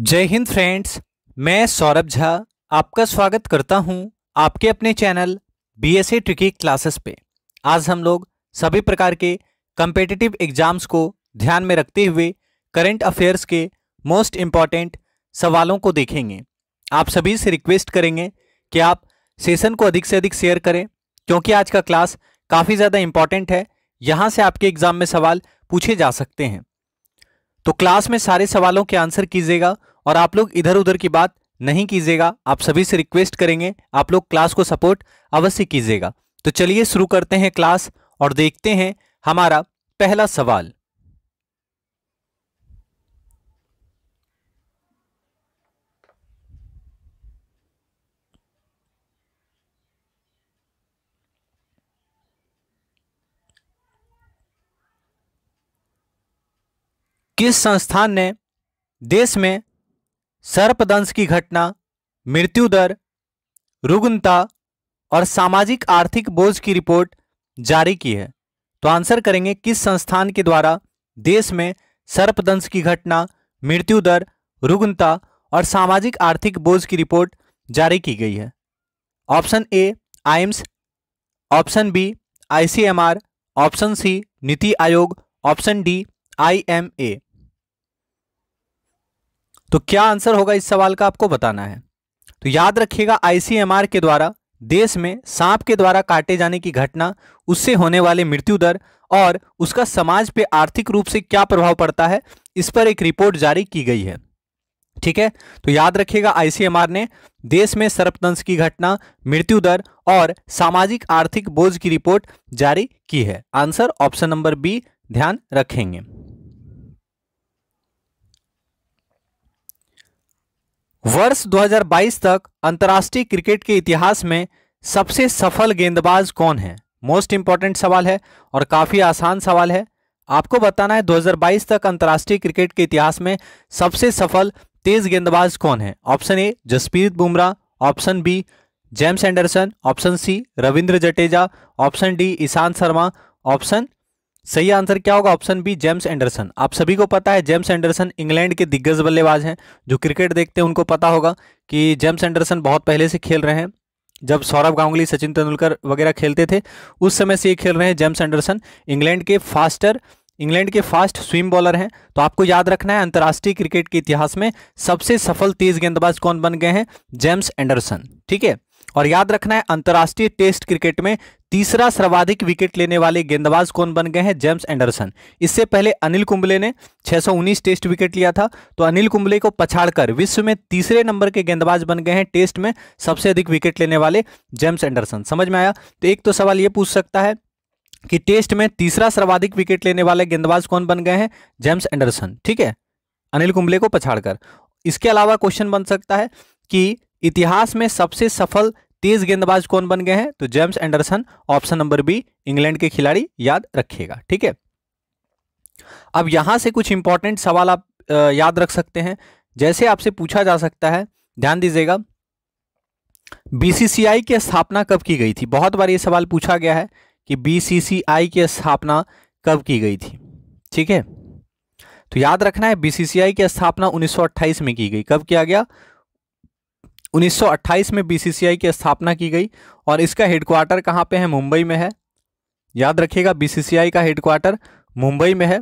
जय हिंद फ्रेंड्स मैं सौरभ झा आपका स्वागत करता हूं आपके अपने channel B S tricky classes पे आज हम लोग सभी प्रकार के कम्पिटिटिव एग्जाम्स को ध्यान में रखते हुए करंट अफेयर्स के मोस्ट इम्पॉर्टेंट सवालों को देखेंगे आप सभी से रिक्वेस्ट करेंगे कि आप सेशन को अधिक से अधिक शेयर करें क्योंकि आज का क्लास काफ़ी ज़्यादा इम्पॉर्टेंट है यहाँ से आपके एग्ज़ाम में सवाल पूछे जा सकते हैं तो क्लास में सारे सवालों के आंसर कीजिएगा और आप लोग इधर उधर की बात नहीं कीजिएगा आप सभी से रिक्वेस्ट करेंगे आप लोग क्लास को सपोर्ट अवश्य कीजिएगा तो चलिए शुरू करते हैं क्लास और देखते हैं हमारा पहला सवाल किस संस्थान ने देश में सर्पदंश की घटना मृत्यु दर रुग्णता और सामाजिक आर्थिक बोझ की रिपोर्ट जारी की है तो आंसर करेंगे किस संस्थान के द्वारा देश में सर्पदंश की घटना मृत्यु दर रुग्णता और सामाजिक आर्थिक बोझ की रिपोर्ट जारी की गई है option A AIIMS option B ICMR option C NITI Aayog option D I M A तो क्या आंसर होगा इस सवाल का आपको बताना है तो याद रखिएगा आईसीएमआर के द्वारा देश में सांप के द्वारा काटे जाने की घटना उससे होने वाले मृत्यु दर और उसका समाज पे आर्थिक रूप से क्या प्रभाव पड़ता है इस पर एक रिपोर्ट जारी की गई है ठीक है तो याद रखिएगा आईसीएमआर ने देश में सर्पदंश की घटना मृत्यु दर और सामाजिक आर्थिक बोझ की रिपोर्ट जारी की है आंसर ऑप्शन नंबर बी ध्यान रखेंगे वर्ष 2022 तक अंतर्राष्ट्रीय क्रिकेट के इतिहास में सबसे सफल गेंदबाज कौन है मोस्ट इंपॉर्टेंट सवाल है और काफ़ी आसान सवाल है आपको बताना है 2022 तक अंतर्राष्ट्रीय क्रिकेट के इतिहास में सबसे सफल तेज गेंदबाज कौन है option A Jasprit Bumrah option B James Anderson option C Ravindra Jadeja option D Ishant Sharma option सही आंसर क्या होगा ऑप्शन बी जेम्स एंडरसन आप सभी को पता है जेम्स एंडरसन इंग्लैंड के दिग्गज बल्लेबाज हैं जो क्रिकेट देखते हैं उनको पता होगा कि जेम्स एंडरसन बहुत पहले से खेल रहे हैं जब सौरभ गांगुली सचिन तेंदुलकर वगैरह खेलते थे उस समय से ये खेल रहे हैं जेम्स एंडरसन इंग्लैंड के फास्टर इंग्लैंड के फास्ट स्विम बॉलर हैं तो आपको याद रखना है अंतर्राष्ट्रीय क्रिकेट के इतिहास में सबसे सफल तेज गेंदबाज कौन बन गए हैं जेम्स एंडरसन ठीक है और याद रखना है अंतर्राष्ट्रीय टेस्ट क्रिकेट में तीसरा सर्वाधिक विकेट लेने वाले गेंदबाज कौन बन गए हैं जेम्स एंडरसन इससे पहले अनिल कुंबले ने 619 टेस्ट विकेट लिया था तो अनिल कुंबले को पछाड़कर विश्व में तीसरे नंबर के गेंदबाज बन गए हैं टेस्ट में सबसे अधिक विकेट लेने वाले जेम्स एंडरसन समझ में आया तो एक तो सवाल ये पूछ सकता है कि टेस्ट में तीसरा सर्वाधिक विकेट लेने वाले गेंदबाज कौन बन गए हैं जेम्स एंडरसन ठीक है अनिल कुंबले को पछाड़कर इसके अलावा क्वेश्चन बन सकता है कि इतिहास में सबसे सफल तेज गेंदबाज कौन बन गए हैं तो James Anderson option number B England के खिलाड़ी याद रखिएगा ठीक है अब यहां से कुछ इंपॉर्टेंट सवाल आप याद रख सकते हैं जैसे आपसे पूछा जा सकता है ध्यान दीजिएगा बीसीसीआई की स्थापना कब की गई थी बहुत बार ये सवाल पूछा गया है कि बीसीसीआई की स्थापना कब की गई थी ठीक है तो याद रखना है बीसीसीआई की स्थापना 1928 में की गई कब किया गया 1928 में बीसीसीआई की स्थापना की गई और इसका हेडक्वार्टर कहाँ पे है मुंबई में है याद रखिएगा बीसीसीआई का हेडक्वार्टर मुंबई में है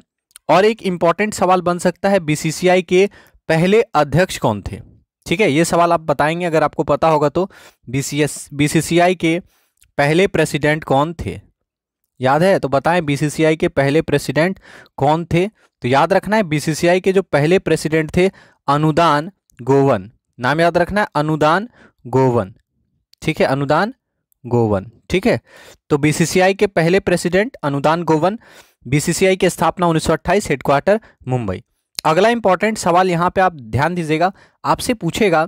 और एक इम्पॉर्टेंट सवाल बन सकता है बीसीसीआई के पहले अध्यक्ष कौन थे ठीक है ये सवाल आप बताएंगे अगर आपको पता होगा तो बीसीएस बीसीसीआई के पहले प्रेसिडेंट कौन थे याद है तो बताएं बीसीसीआई के पहले प्रेसिडेंट कौन थे तो याद रखना है बीसीसीआई के जो पहले प्रेसिडेंट थे अनुदान गोवन नाम याद रखना है अनुदान गोवन ठीक है अनुदान गोवन ठीक है तो बीसीसीआई के पहले प्रेसिडेंट अनुदान गोवन बीसीसीआई की स्थापना 1928 हेडक्वार्टर मुंबई अगला इंपॉर्टेंट सवाल यहाँ पे आप ध्यान दीजिएगा आपसे पूछेगा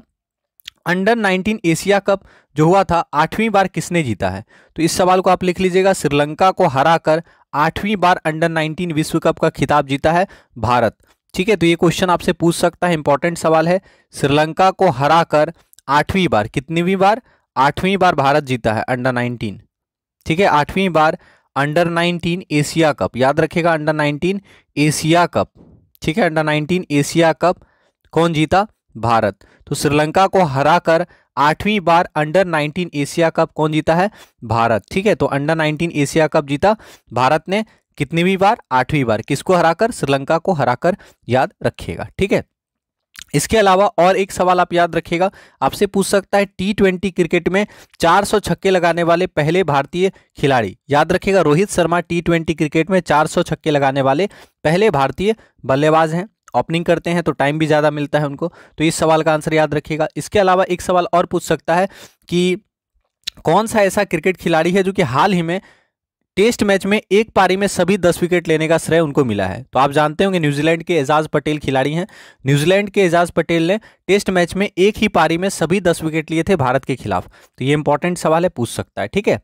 अंडर 19 एशिया कप जो हुआ था आठवीं बार किसने जीता है तो इस सवाल को आप लिख लीजिएगा श्रीलंका को हराकर आठवीं बार अंडर 19 विश्व कप का खिताब जीता है भारत ठीक है तो ये क्वेश्चन आपसे पूछ सकता है इंपॉर्टेंट सवाल है श्रीलंका को हराकर आठवीं बार कितनीवीं बार आठवीं बार भारत जीता है अंडर नाइनटीन ठीक है आठवीं बार अंडर नाइनटीन एशिया कप याद रखेगा अंडर नाइनटीन एशिया कप ठीक है अंडर नाइनटीन एशिया कप कौन जीता भारत तो श्रीलंका को हराकर आठवीं बार अंडर 19 एशिया कप कौन जीता है भारत ठीक है तो अंडर 19 एशिया कप जीता भारत ने कितनी भी बार आठवीं बार किसको हराकर श्रीलंका को हराकर याद रखिएगा ठीक है इसके अलावा और एक सवाल आप याद रखिएगा आपसे पूछ सकता है टी ट्वेंटी क्रिकेट में 400 छक्के लगाने वाले पहले भारतीय खिलाड़ी याद रखिएगा Rohit Sharma T twenty cricket में 400 छक्के लगाने वाले पहले भारतीय बल्लेबाज हैं ओपनिंग करते हैं तो टाइम भी ज़्यादा मिलता है उनको तो इस सवाल का आंसर याद रखिएगा इसके अलावा एक सवाल और पूछ सकता है कि कौन सा ऐसा क्रिकेट खिलाड़ी है जो कि हाल ही में टेस्ट मैच में एक पारी में सभी दस विकेट लेने का श्रेय उनको मिला है तो आप जानते होंगे न्यूजीलैंड के एजाज पटेल खिलाड़ी हैं न्यूजीलैंड के एजाज पटेल ने टेस्ट मैच में एक ही पारी में सभी दस विकेट लिए थे भारत के खिलाफ तो ये इंपॉर्टेंट सवाल है पूछ सकता है ठीक है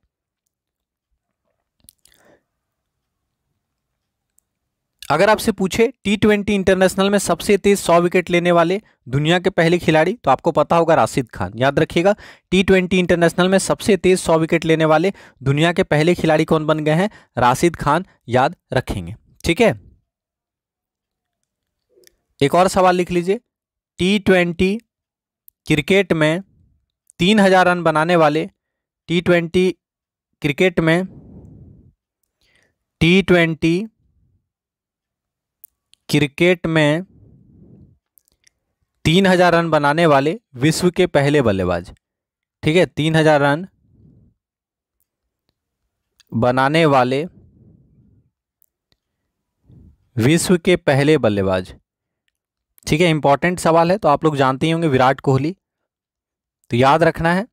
अगर आपसे पूछे टी ट्वेंटी इंटरनेशनल में सबसे तेज सौ विकेट लेने वाले दुनिया के पहले खिलाड़ी तो आपको पता होगा राशिद खान याद रखिएगा टी ट्वेंटी इंटरनेशनल में सबसे तेज सौ विकेट लेने वाले दुनिया के पहले खिलाड़ी कौन बन गए हैं राशिद खान याद रखेंगे ठीक है एक और सवाल लिख लीजिए टी ट्वेंटी क्रिकेट में तीन हजार रन बनाने वाले टी ट्वेंटी क्रिकेट में टी ट्वेंटी क्रिकेट में तीन हजार रन बनाने वाले विश्व के पहले बल्लेबाज ठीक है तीन हजार रन बनाने वाले विश्व के पहले बल्लेबाज ठीक है इंपॉर्टेंट सवाल है तो आप लोग जानते ही होंगे विराट कोहली तो याद रखना है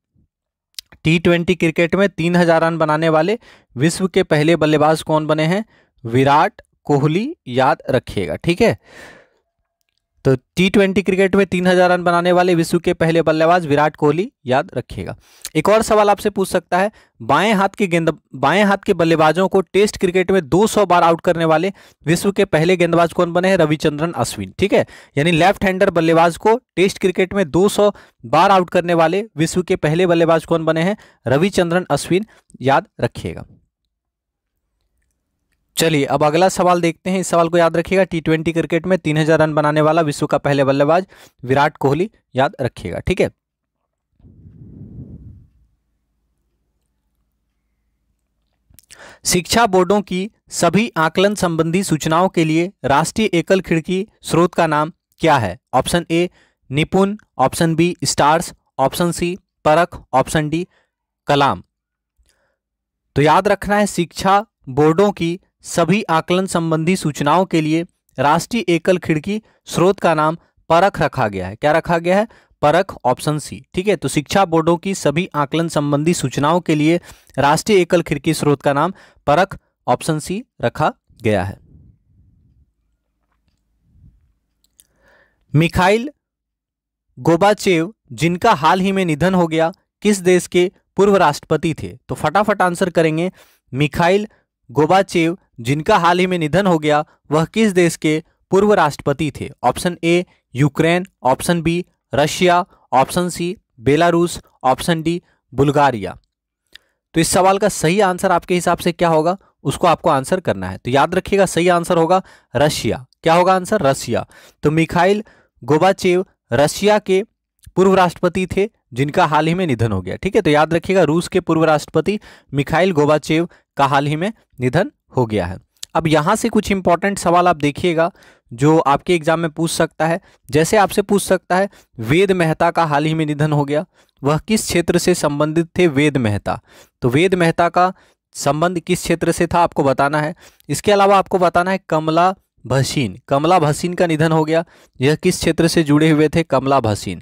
टी ट्वेंटी क्रिकेट में तीन हजार रन बनाने वाले विश्व के पहले बल्लेबाज कौन बने हैं विराट कोहली याद रखिएगा ठीक है तो टी ट्वेंटी क्रिकेट में तीन हजार रन बनाने वाले विश्व के पहले बल्लेबाज विराट कोहली याद रखिएगा एक और सवाल आपसे पूछ सकता है बाएं हाथ के गेंद बाएं हाथ के बल्लेबाजों को टेस्ट क्रिकेट में 200 बार आउट करने वाले विश्व के पहले गेंदबाज कौन बने हैं रविचंद्रन अश्विन ठीक है यानी लेफ्ट हैंडर बल्लेबाज को टेस्ट क्रिकेट में दो बार आउट करने वाले विश्व के पहले बल्लेबाज कौन बने हैं रविचंद्रन अश्विन याद रखिएगा चलिए अब अगला सवाल देखते हैं इस सवाल को याद रखिएगा टी ट्वेंटी क्रिकेट में तीन हजार रन बनाने वाला विश्व का पहले बल्लेबाज विराट कोहली याद रखिएगा ठीक है शिक्षा बोर्डों की सभी आकलन संबंधी सूचनाओं के लिए राष्ट्रीय एकल खिड़की स्रोत का नाम क्या है option A Nipun option B stars option C Parakh option D कलाम तो याद रखना है शिक्षा बोर्डों की सभी आकलन संबंधी सूचनाओं के लिए राष्ट्रीय एकल खिड़की स्रोत का नाम परख रखा गया है क्या रखा गया है परख ऑप्शन सी ठीक है तो शिक्षा बोर्डों की सभी आकलन संबंधी सूचनाओं के लिए राष्ट्रीय एकल खिड़की स्रोत का नाम परख ऑप्शन सी रखा गया है मिखाइल गोबाचेव जिनका हाल ही में निधन हो गया किस देश के पूर्व राष्ट्रपति थे तो फटाफट आंसर करेंगे मिखाइल गोबाचेव जिनका हाल ही में निधन हो गया वह किस देश के पूर्व राष्ट्रपति थे option A Ukraine option B Russia option C Belarus option D Bulgaria तो इस सवाल का सही आंसर आपके हिसाब से क्या होगा उसको आपको आंसर करना है तो याद रखिएगा सही आंसर होगा रशिया क्या होगा आंसर रशिया तो मिखाइल गोबाचेव रशिया के पूर्व राष्ट्रपति थे जिनका हाल ही में निधन हो गया ठीक है तो याद रखिएगा रूस के पूर्व राष्ट्रपति मिखाइल गोबाचेव का हाल ही में निधन हो गया है अब यहाँ से कुछ इंपॉर्टेंट सवाल आप देखिएगा जो आपके एग्जाम में पूछ सकता है जैसे आपसे पूछ सकता है वेद मेहता का हाल ही में निधन हो गया वह किस क्षेत्र से संबंधित थे वेद मेहता तो वेद मेहता का संबंध किस क्षेत्र से था आपको बताना है इसके अलावा आपको बताना है कमला भसीन कमला भसीन का निधन हो गया यह किस क्षेत्र से जुड़े हुए थे कमला भसीन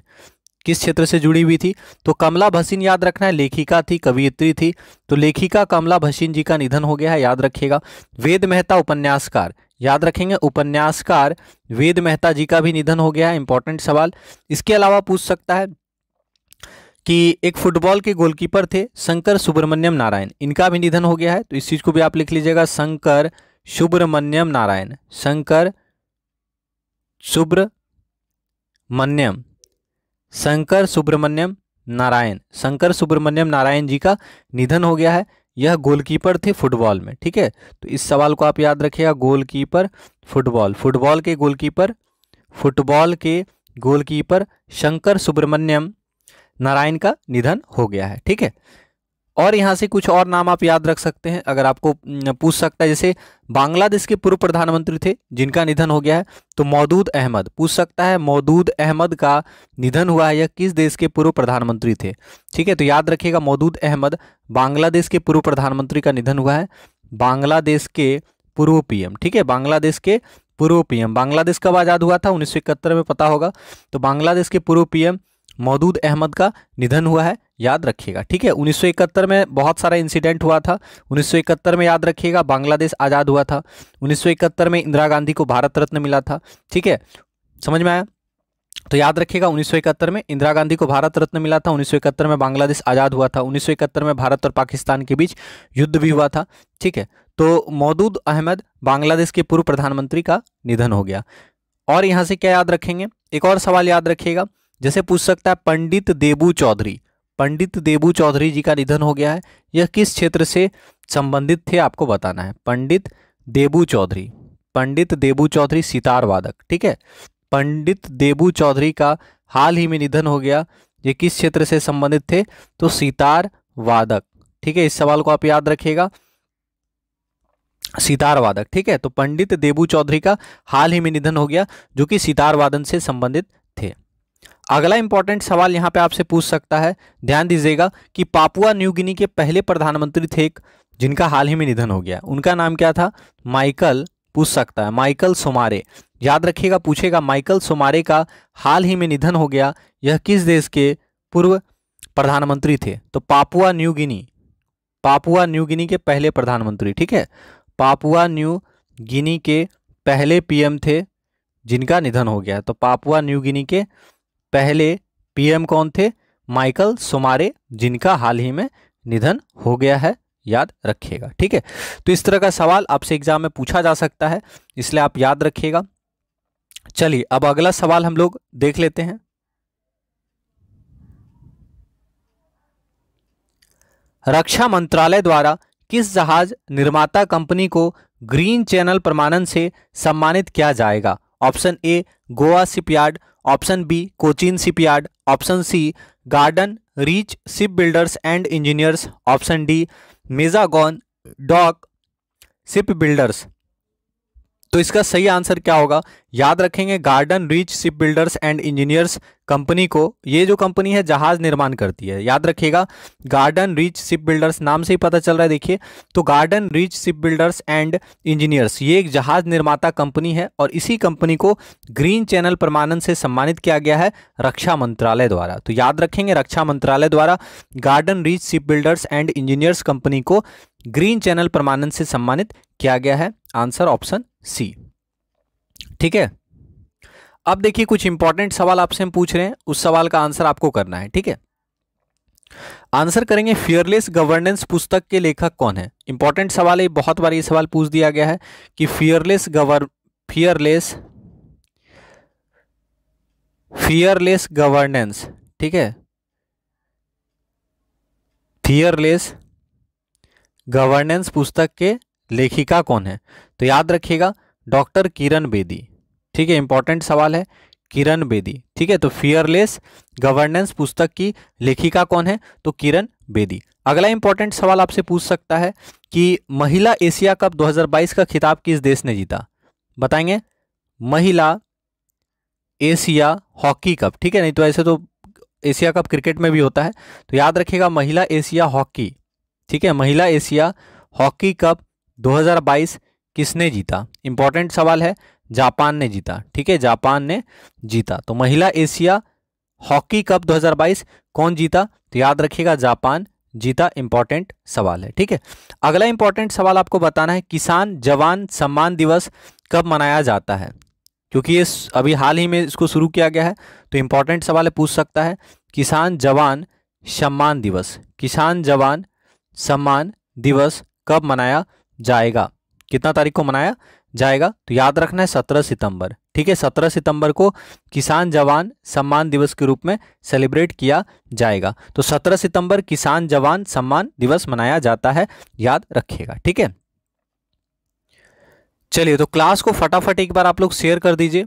किस क्षेत्र से जुड़ी हुई थी तो कमला भसीन याद रखना है लेखिका थी कवियत्री थी तो लेखिका कमला भसीन जी का निधन हो गया है याद रखिएगा वेद मेहता उपन्यासकार याद रखेंगे उपन्यासकार वेद मेहता जी का भी निधन हो गया है इंपॉर्टेंट सवाल इसके अलावा पूछ सकता है कि एक फुटबॉल के गोलकीपर थे शंकर सुब्रमण्यम नारायण इनका भी निधन हो गया है तो इस चीज़ को भी आप लिख लीजिएगा शंकर सुब्रमण्यम नारायण शंकर सुब्रमण्यम शंकर सुब्रमण्यम नारायण शंकर सुब्रमण्यम नारायण जी का निधन हो गया है यह गोलकीपर थे फुटबॉल में ठीक है तो इस सवाल को आप याद रखिएगा गोलकीपर फुटबॉल फुटबॉल के गोलकीपर फुटबॉल के गोलकीपर शंकर सुब्रमण्यम नारायण का निधन हो गया है ठीक है और यहाँ से कुछ और नाम आप याद रख सकते हैं अगर आपको पूछ सकता है जैसे बांग्लादेश के पूर्व प्रधानमंत्री थे जिनका निधन हो गया है तो मौदूद अहमद पूछ सकता है मौदूद अहमद का निधन हुआ है यह किस देश के पूर्व प्रधानमंत्री थे ठीक है तो याद रखिएगा मौदूद अहमद बांग्लादेश के पूर्व प्रधानमंत्री का निधन हुआ है बांग्लादेश के पूर्व पी ठीक है बांग्लादेश के पूर्व पी बांग्लादेश कब आज़ाद हुआ था उन्नीस में पता होगा तो बांग्लादेश के पूर्व पी मौदूद अहमद का निधन हुआ है याद रखिएगा ठीक है 1971 में बहुत सारा इंसिडेंट हुआ था 1971 में याद रखिएगा बांग्लादेश आज़ाद हुआ था 1971 में इंदिरा गांधी को भारत रत्न मिला था ठीक है समझ में आया तो याद रखिएगा 1971 में इंदिरा गांधी को भारत रत्न मिला था 1971 में बांग्लादेश आज़ाद हुआ था 1971 में भारत और पाकिस्तान के बीच युद्ध भी हुआ था ठीक है तो मौदूद अहमद बांग्लादेश के पूर्व प्रधानमंत्री का निधन हो गया और यहाँ से क्या याद रखेंगे एक और सवाल याद रखिएगा जैसे पूछ सकता है पंडित देबू चौधरी पंडित देबू चौधरी जी का निधन हो गया है यह किस क्षेत्र से संबंधित थे आपको बताना है पंडित देबू चौधरी पंडित देबू चौधरी सितार वादक ठीक है पंडित देबू चौधरी का हाल ही में निधन हो गया ये किस क्षेत्र से संबंधित थे तो सितार वादक ठीक है इस सवाल को आप याद रखिएगा सितार वादक ठीक है तो पंडित देबू चौधरी का हाल ही में निधन हो गया जो कि सितार वादन से संबंधित थे अगला इंपॉर्टेंट सवाल यहाँ पे आपसे पूछ सकता है ध्यान दीजिएगा कि पापुआ न्यू गिनी के पहले प्रधानमंत्री थे जिनका हाल ही में निधन हो गया उनका नाम क्या था माइकल पूछ सकता है माइकल सोमारे याद रखिएगा पूछेगा माइकल सोमारे का हाल ही में निधन हो गया यह किस देश के पूर्व प्रधानमंत्री थे तो Papua New Guinea Papua New Guinea के पहले प्रधानमंत्री ठीक है पापुआ न्यू गिनी के पहले पीएम थे जिनका निधन हो गया तो पापुआ न्यू गिनी के पहले पीएम कौन थे माइकल सोमारे जिनका हाल ही में निधन हो गया है याद रखिएगा ठीक है तो इस तरह का सवाल आपसे एग्जाम में पूछा जा सकता है इसलिए आप याद रखिएगा चलिए अब अगला सवाल हम लोग देख लेते हैं रक्षा मंत्रालय द्वारा किस जहाज निर्माता कंपनी को ग्रीन चैनल प्रमाणन से सम्मानित किया जाएगा option A Goa shipyard option B Cochin shipyard option C garden reach ship builders and engineers option D Mazagon dock ship builders तो इसका सही आंसर क्या होगा याद रखेंगे garden reach ship builders and engineers company को ये जो कंपनी है जहाज निर्माण करती है याद रखिएगा गार्डन रिच शिप बिल्डर्स नाम से ही पता चल रहा है देखिए तो garden reach ship builders and engineers ये एक जहाज निर्माता कंपनी है और इसी कंपनी को ग्रीन चैनल प्रमाणन से सम्मानित किया गया है रक्षा मंत्रालय द्वारा तो याद रखेंगे रक्षा मंत्रालय द्वारा garden reach ship builders and engineers company को ग्रीन चैनल प्रमाणन से सम्मानित किया गया है आंसर ऑप्शन सी ठीक है अब देखिए कुछ इंपॉर्टेंट सवाल आपसे हम पूछ रहे हैं उस सवाल का आंसर आपको करना है ठीक है आंसर करेंगे फियरलेस गवर्नेंस पुस्तक के लेखक कौन है इंपॉर्टेंट सवाल है बहुत बार ये सवाल पूछ दिया गया है कि फियरलेस गवर फियरलेस फियरलेस गवर्नेंस ठीक है फियरलेस गवर्नेंस पुस्तक के लेखिका कौन है तो याद रखिएगा डॉक्टर किरण बेदी ठीक है इंपॉर्टेंट सवाल है किरण बेदी ठीक है तो फियरलेस गवर्नेंस पुस्तक की लेखिका कौन है तो किरण बेदी अगला इंपॉर्टेंट सवाल आपसे पूछ सकता है कि महिला एशिया कप 2022 का खिताब किस देश ने जीता बताएंगे महिला एशिया हॉकी कप ठीक है नहीं तो ऐसे तो एशिया कप क्रिकेट में भी होता है तो याद रखिएगा महिला एशिया हॉकी ठीक है महिला एशिया हॉकी कप 2022 किसने जीता इंपॉर्टेंट सवाल है जापान ने जीता ठीक है जापान ने जीता तो महिला एशिया हॉकी कप 2022 कौन जीता तो याद रखिएगा जापान जीता इंपॉर्टेंट सवाल है ठीक है अगला इंपॉर्टेंट सवाल आपको बताना है किसान जवान सम्मान दिवस कब मनाया जाता है क्योंकि ये अभी हाल ही में इसको शुरू किया गया है तो इंपॉर्टेंट सवाल पूछ सकता है किसान जवान सम्मान दिवस किसान जवान सम्मान दिवस कब मनाया जाएगा कितना तारीख को मनाया जाएगा तो याद रखना है सत्रह सितंबर ठीक है सत्रह सितंबर को किसान जवान सम्मान दिवस के रूप में सेलिब्रेट किया जाएगा तो सत्रह सितंबर किसान जवान सम्मान दिवस मनाया जाता है याद रखिएगा ठीक है चलिए तो क्लास को फटाफट एक बार आप लोग शेयर कर दीजिए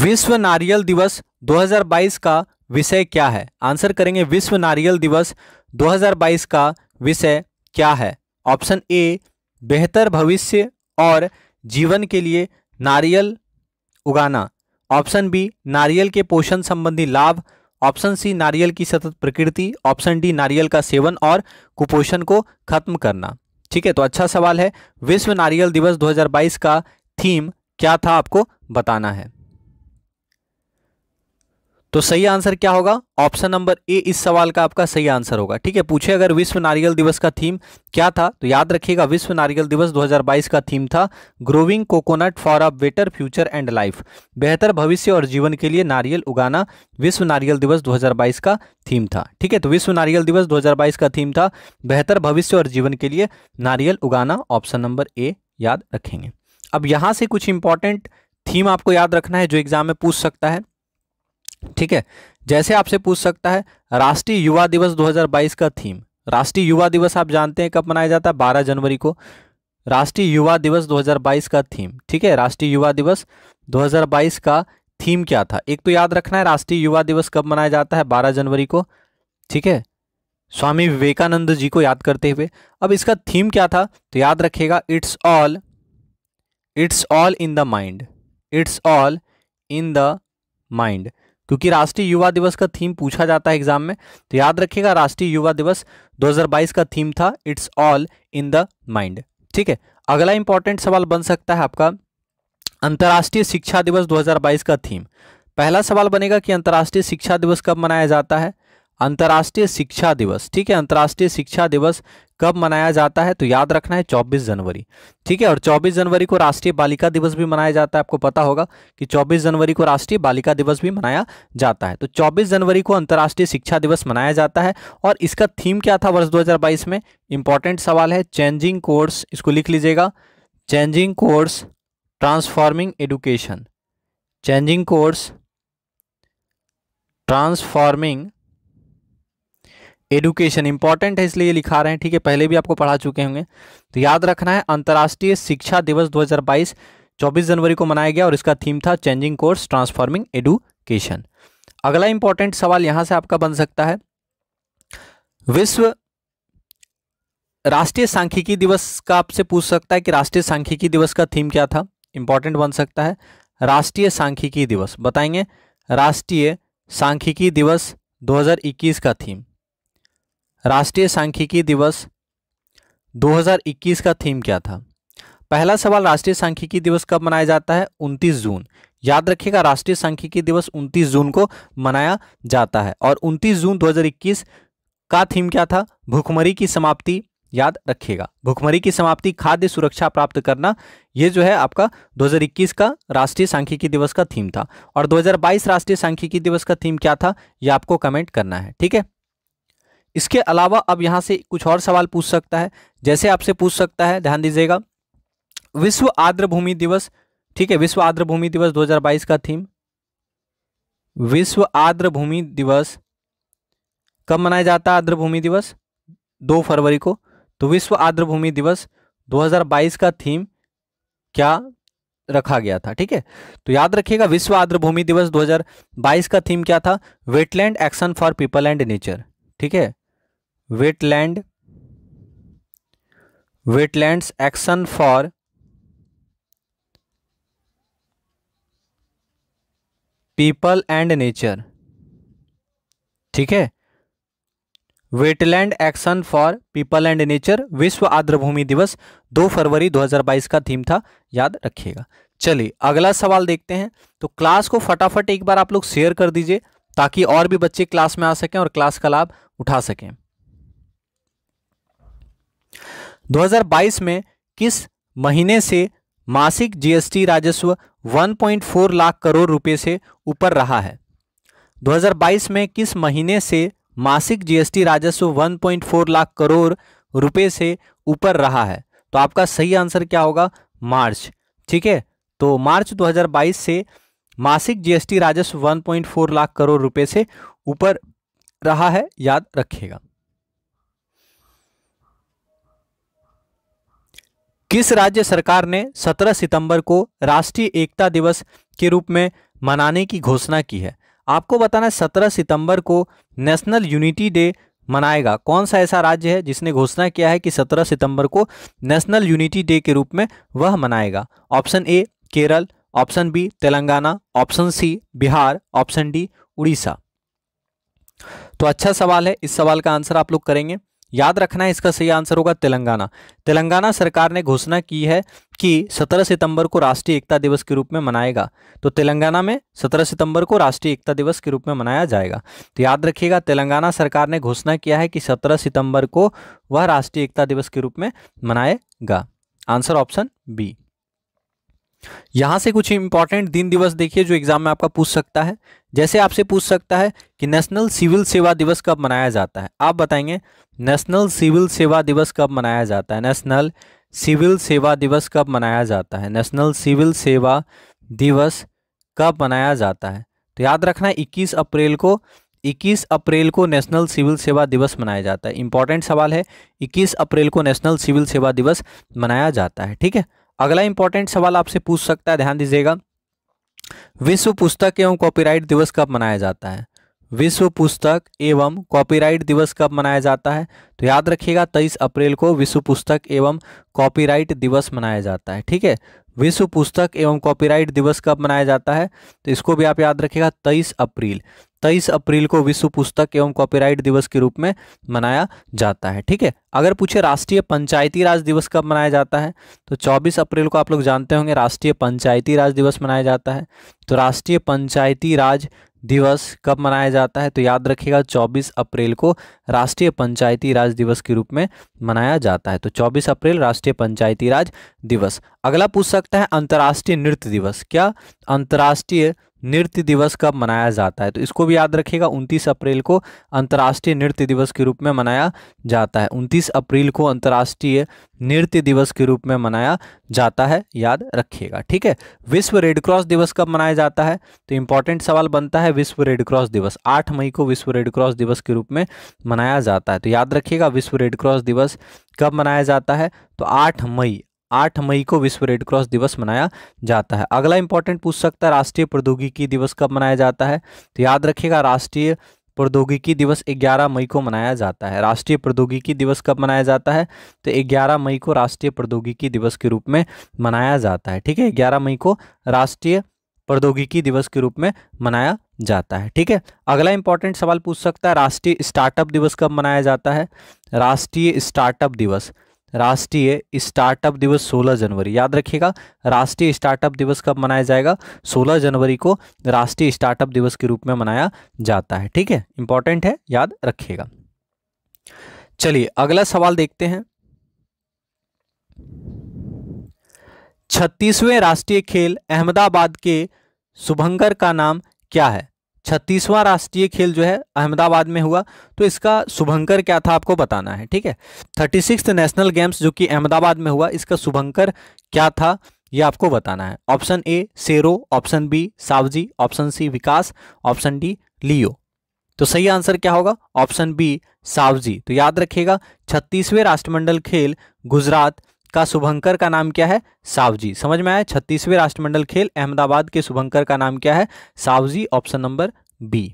विश्व नारियल दिवस 2022 का विषय क्या है आंसर करेंगे विश्व नारियल दिवस 2022 का विषय क्या है ऑप्शन ए बेहतर भविष्य और जीवन के लिए नारियल उगाना ऑप्शन बी नारियल के पोषण संबंधी लाभ ऑप्शन सी नारियल की सतत प्रकृति ऑप्शन डी नारियल का सेवन और कुपोषण को खत्म करना ठीक है तो अच्छा सवाल है विश्व नारियल दिवस 2022 का थीम क्या था आपको बताना है तो सही आंसर क्या होगा ऑप्शन नंबर ए इस सवाल का आपका सही आंसर होगा ठीक है पूछे अगर विश्व नारियल दिवस का थीम क्या था तो याद रखिएगा विश्व नारियल दिवस 2022 का थीम था growing coconut for a better future and life बेहतर भविष्य और जीवन के लिए नारियल उगाना विश्व नारियल दिवस 2022 का थीम था ठीक है तो विश्व नारियल दिवस दो का थीम था बेहतर भविष्य और जीवन के लिए नारियल उगाना ऑप्शन नंबर ए याद रखेंगे अब यहाँ से कुछ इंपॉर्टेंट थीम आपको याद रखना है जो एग्जाम में पूछ सकता है ठीक है जैसे आपसे पूछ सकता है राष्ट्रीय युवा दिवस 2022 का थीम राष्ट्रीय युवा दिवस आप जानते हैं कब मनाया जाता है बारह जनवरी को राष्ट्रीय युवा दिवस 2022 का थीम ठीक है राष्ट्रीय युवा दिवस 2022 का थीम क्या था एक तो याद रखना है राष्ट्रीय युवा दिवस कब मनाया जाता है 12 जनवरी को ठीक है स्वामी विवेकानंद जी को याद करते हुए अब इसका थीम क्या था तो याद रखेगा it's all it's all in the mind it's all in the mind क्योंकि राष्ट्रीय युवा दिवस का थीम पूछा जाता है एग्जाम में तो याद रखिएगा राष्ट्रीय युवा दिवस 2022 का थीम था it's all in the mind ठीक है अगला इंपॉर्टेंट सवाल बन सकता है आपका अंतर्राष्ट्रीय शिक्षा दिवस 2022 का थीम पहला सवाल बनेगा कि अंतर्राष्ट्रीय शिक्षा दिवस कब मनाया जाता है अंतर्राष्ट्रीय शिक्षा दिवस ठीक है अंतर्राष्ट्रीय शिक्षा दिवस कब मनाया जाता है तो याद रखना है 24 जनवरी ठीक है और 24 जनवरी को राष्ट्रीय बालिका दिवस भी मनाया जाता है आपको पता होगा कि 24 जनवरी को राष्ट्रीय बालिका दिवस भी मनाया जाता है तो 24 जनवरी को अंतर्राष्ट्रीय शिक्षा दिवस मनाया जाता है और इसका थीम क्या था वर्ष 2022 में इंपॉर्टेंट सवाल है चेंजिंग कोर्स इसको लिख लीजिएगा changing course transforming education changing course transforming education important है इसलिए लिखा रहे हैं ठीक है पहले भी आपको पढ़ा चुके होंगे तो याद रखना है अंतर्राष्ट्रीय शिक्षा दिवस 2022 24 जनवरी को मनाया गया और इसका थीम था चेंजिंग कोर्स ट्रांसफॉर्मिंग एडुकेशन अगला इंपॉर्टेंट सवाल यहां से आपका बन सकता है विश्व राष्ट्रीय सांख्यिकी दिवस का आपसे पूछ सकता है कि राष्ट्रीय सांख्यिकी दिवस का थीम क्या था इंपॉर्टेंट बन सकता है राष्ट्रीय सांख्यिकी दिवस बताएंगे राष्ट्रीय सांख्यिकी दिवस 2021 का थीम राष्ट्रीय सांख्यिकी दिवस 2021 का थीम क्या था पहला सवाल राष्ट्रीय सांख्यिकी दिवस कब मनाया जाता है 29 जून याद रखिएगा राष्ट्रीय सांख्यिकी दिवस 29 जून को मनाया जाता है और 29 जून 2021 का थीम क्या था भूखमरी की समाप्ति याद रखिएगा भुखमरी की समाप्ति खाद्य सुरक्षा प्राप्त करना यह जो है आपका 2021 का राष्ट्रीय सांख्यिकी दिवस का थीम था और 2022 राष्ट्रीय सांख्यिकी दिवस का थीम क्या था यह आपको कमेंट करना है ठीक है इसके अलावा अब यहाँ से कुछ और सवाल पूछ सकता है जैसे आपसे पूछ सकता है ध्यान दीजिएगा विश्व आर्द्र भूमि दिवस ठीक है विश्व आर्द्र भूमि दिवस 2022 का थीम विश्व आर्द्र भूमि दिवस कब मनाया जाता है आर्द्र भूमि दिवस दो फरवरी को तो विश्व आर्द्र भूमि दिवस 2022 का थीम क्या रखा गया था ठीक है तो याद रखिएगा विश्व आर्द्र भूमि दिवस 2022 का थीम क्या था wetland action for people and nature ठीक है wetland wetlands action for people and nature ठीक है wetland action for people and nature विश्व आर्द्रभूमि दिवस 2 फरवरी 2022 का थीम था याद रखिएगा चलिए अगला सवाल देखते हैं तो क्लास को फटाफट एक बार आप लोग शेयर कर दीजिए ताकि और भी बच्चे क्लास में आ सकें और क्लास का लाभ उठा सकें 2022 में किस महीने से मासिक जीएसटी राजस्व 1.4 लाख करोड़ रुपए से ऊपर रहा है 2022 में किस महीने से मासिक जीएसटी राजस्व 1.4 लाख करोड़ रुपए से ऊपर रहा है तो आपका सही आंसर क्या होगा मार्च ठीक है तो मार्च 2022 से मासिक जीएसटी राजस्व 1.4 लाख करोड़ रुपए से ऊपर रहा है याद रखिएगा किस राज्य सरकार ने 17 सितंबर को राष्ट्रीय एकता दिवस के रूप में मनाने की घोषणा की है आपको बताना है सत्रह सितंबर को नेशनल यूनिटी डे मनाएगा कौन सा ऐसा राज्य है जिसने घोषणा किया है कि 17 सितंबर को नेशनल यूनिटी डे के रूप में वह मनाएगा option A Kerala option B Telangana option C Bihar option D Orissa तो अच्छा सवाल है इस सवाल का आंसर आप लोग करेंगे याद रखना है इसका सही आंसर होगा तेलंगाना तेलंगाना सरकार ने घोषणा की है कि 17 सितंबर को राष्ट्रीय एकता दिवस के रूप में मनाएगा तो तेलंगाना में 17 सितंबर को राष्ट्रीय एकता दिवस के रूप में मनाया जाएगा तो याद रखिएगा तेलंगाना सरकार ने घोषणा किया है कि 17 सितंबर को वह राष्ट्रीय एकता दिवस के रूप में मनाएगा आंसर ऑप्शन बी यहां से कुछ इंपॉर्टेंट दिन दिवस देखिए जो एग्जाम में आपका पूछ सकता है जैसे आपसे पूछ सकता है कि नेशनल सिविल सेवा दिवस कब मनाया जाता है आप बताएंगे नेशनल सिविल सेवा दिवस कब मनाया जाता है नेशनल सिविल सेवा दिवस कब मनाया जाता है नेशनल सिविल सेवा दिवस कब मनाया जाता है तो याद रखना है 21 अप्रैल को 21 अप्रैल को नेशनल सिविल सेवा दिवस मनाया जाता है इंपॉर्टेंट सवाल है 21 अप्रैल को नेशनल सिविल सेवा दिवस मनाया जाता है ठीक है अगला इंपॉर्टेंट सवाल आपसे पूछ सकता है ध्यान दीजिएगा विश्व पुस्तक एवं कॉपीराइट दिवस कब मनाया जाता है विश्व पुस्तक एवं कॉपीराइट दिवस कब मनाया जाता है तो याद रखिएगा तेईस अप्रैल को विश्व पुस्तक एवं कॉपीराइट दिवस मनाया जाता है ठीक है विश्व पुस्तक एवं कॉपीराइट दिवस कब मनाया जाता है तो इसको भी आप याद रखिएगा तेईस अप्रैल तेईस अप्रैल को विश्व पुस्तक एवं कॉपीराइट दिवस के रूप में मनाया जाता है ठीक है अगर पूछे राष्ट्रीय पंचायती राज दिवस कब मनाया जाता है तो 24 अप्रैल को आप लोग जानते होंगे राष्ट्रीय पंचायती राज दिवस मनाया जाता है तो राष्ट्रीय पंचायती राज दिवस कब मनाया जाता है तो याद रखिएगा 24 अप्रैल को राष्ट्रीय पंचायती राज दिवस के रूप में मनाया जाता है तो 24 अप्रैल राष्ट्रीय पंचायती राज दिवस अगला पूछ सकता है अंतर्राष्ट्रीय नृत्य दिवस क्या अंतर्राष्ट्रीय नृत्य दिवस कब मनाया जाता है तो इसको भी याद रखिएगा 29 अप्रैल को अंतर्राष्ट्रीय नृत्य दिवस के रूप में मनाया जाता है 29 अप्रैल को अंतर्राष्ट्रीय नृत्य दिवस के रूप में मनाया जाता है याद रखिएगा ठीक है विश्व रेड क्रॉस दिवस कब मनाया जाता है तो इम्पॉर्टेंट सवाल बनता है विश्व रेड क्रॉस दिवस आठ मई को विश्व रेड क्रॉस दिवस के रूप में मनाया जाता है तो याद रखिएगा विश्व रेड क्रॉस दिवस कब मनाया जाता है तो आठ मई आठ मई को विश्व रेडक्रॉस दिवस मनाया जाता है अगला इंपॉर्टेंट पूछ सकता है राष्ट्रीय प्रौद्योगिकी दिवस कब मनाया जाता है तो याद रखिएगा राष्ट्रीय प्रौद्योगिकी दिवस 11 मई को मनाया जाता है राष्ट्रीय प्रौद्योगिकी दिवस कब मनाया जाता है तो 11 मई को राष्ट्रीय प्रौद्योगिकी दिवस के रूप में मनाया जाता है ठीक है 11 मई को राष्ट्रीय प्रौद्योगिकी दिवस के रूप में मनाया जाता है ठीक है अगला इंपॉर्टेंट सवाल पूछ सकता है राष्ट्रीय स्टार्टअप दिवस कब मनाया जाता है राष्ट्रीय स्टार्टअप दिवस राष्ट्रीय स्टार्टअप दिवस 16 जनवरी याद रखिएगा राष्ट्रीय स्टार्टअप दिवस कब मनाया जाएगा 16 जनवरी को राष्ट्रीय स्टार्टअप दिवस के रूप में मनाया जाता है ठीक है इंपॉर्टेंट है याद रखिएगा चलिए अगला सवाल देखते हैं छत्तीसवें राष्ट्रीय खेल अहमदाबाद के शुभंकर का नाम क्या है छत्तीसवां राष्ट्रीय खेल जो है अहमदाबाद में हुआ तो इसका शुभंकर क्या था आपको बताना है ठीक है थर्टी सिक्स नेशनल गेम्स जो कि अहमदाबाद में हुआ इसका शुभंकर क्या था ये आपको बताना है option A Sero option B Savji option C Vikas option D Leo तो सही आंसर क्या होगा ऑप्शन बी सावजी तो याद रखिएगा छत्तीसवें राष्ट्रमंडल खेल गुजरात का शुभंकर का नाम क्या है सावजी समझ में आया छत्तीसवें राष्ट्रमंडल खेल अहमदाबाद के शुभंकर का नाम क्या है सावजी ऑप्शन नंबर बी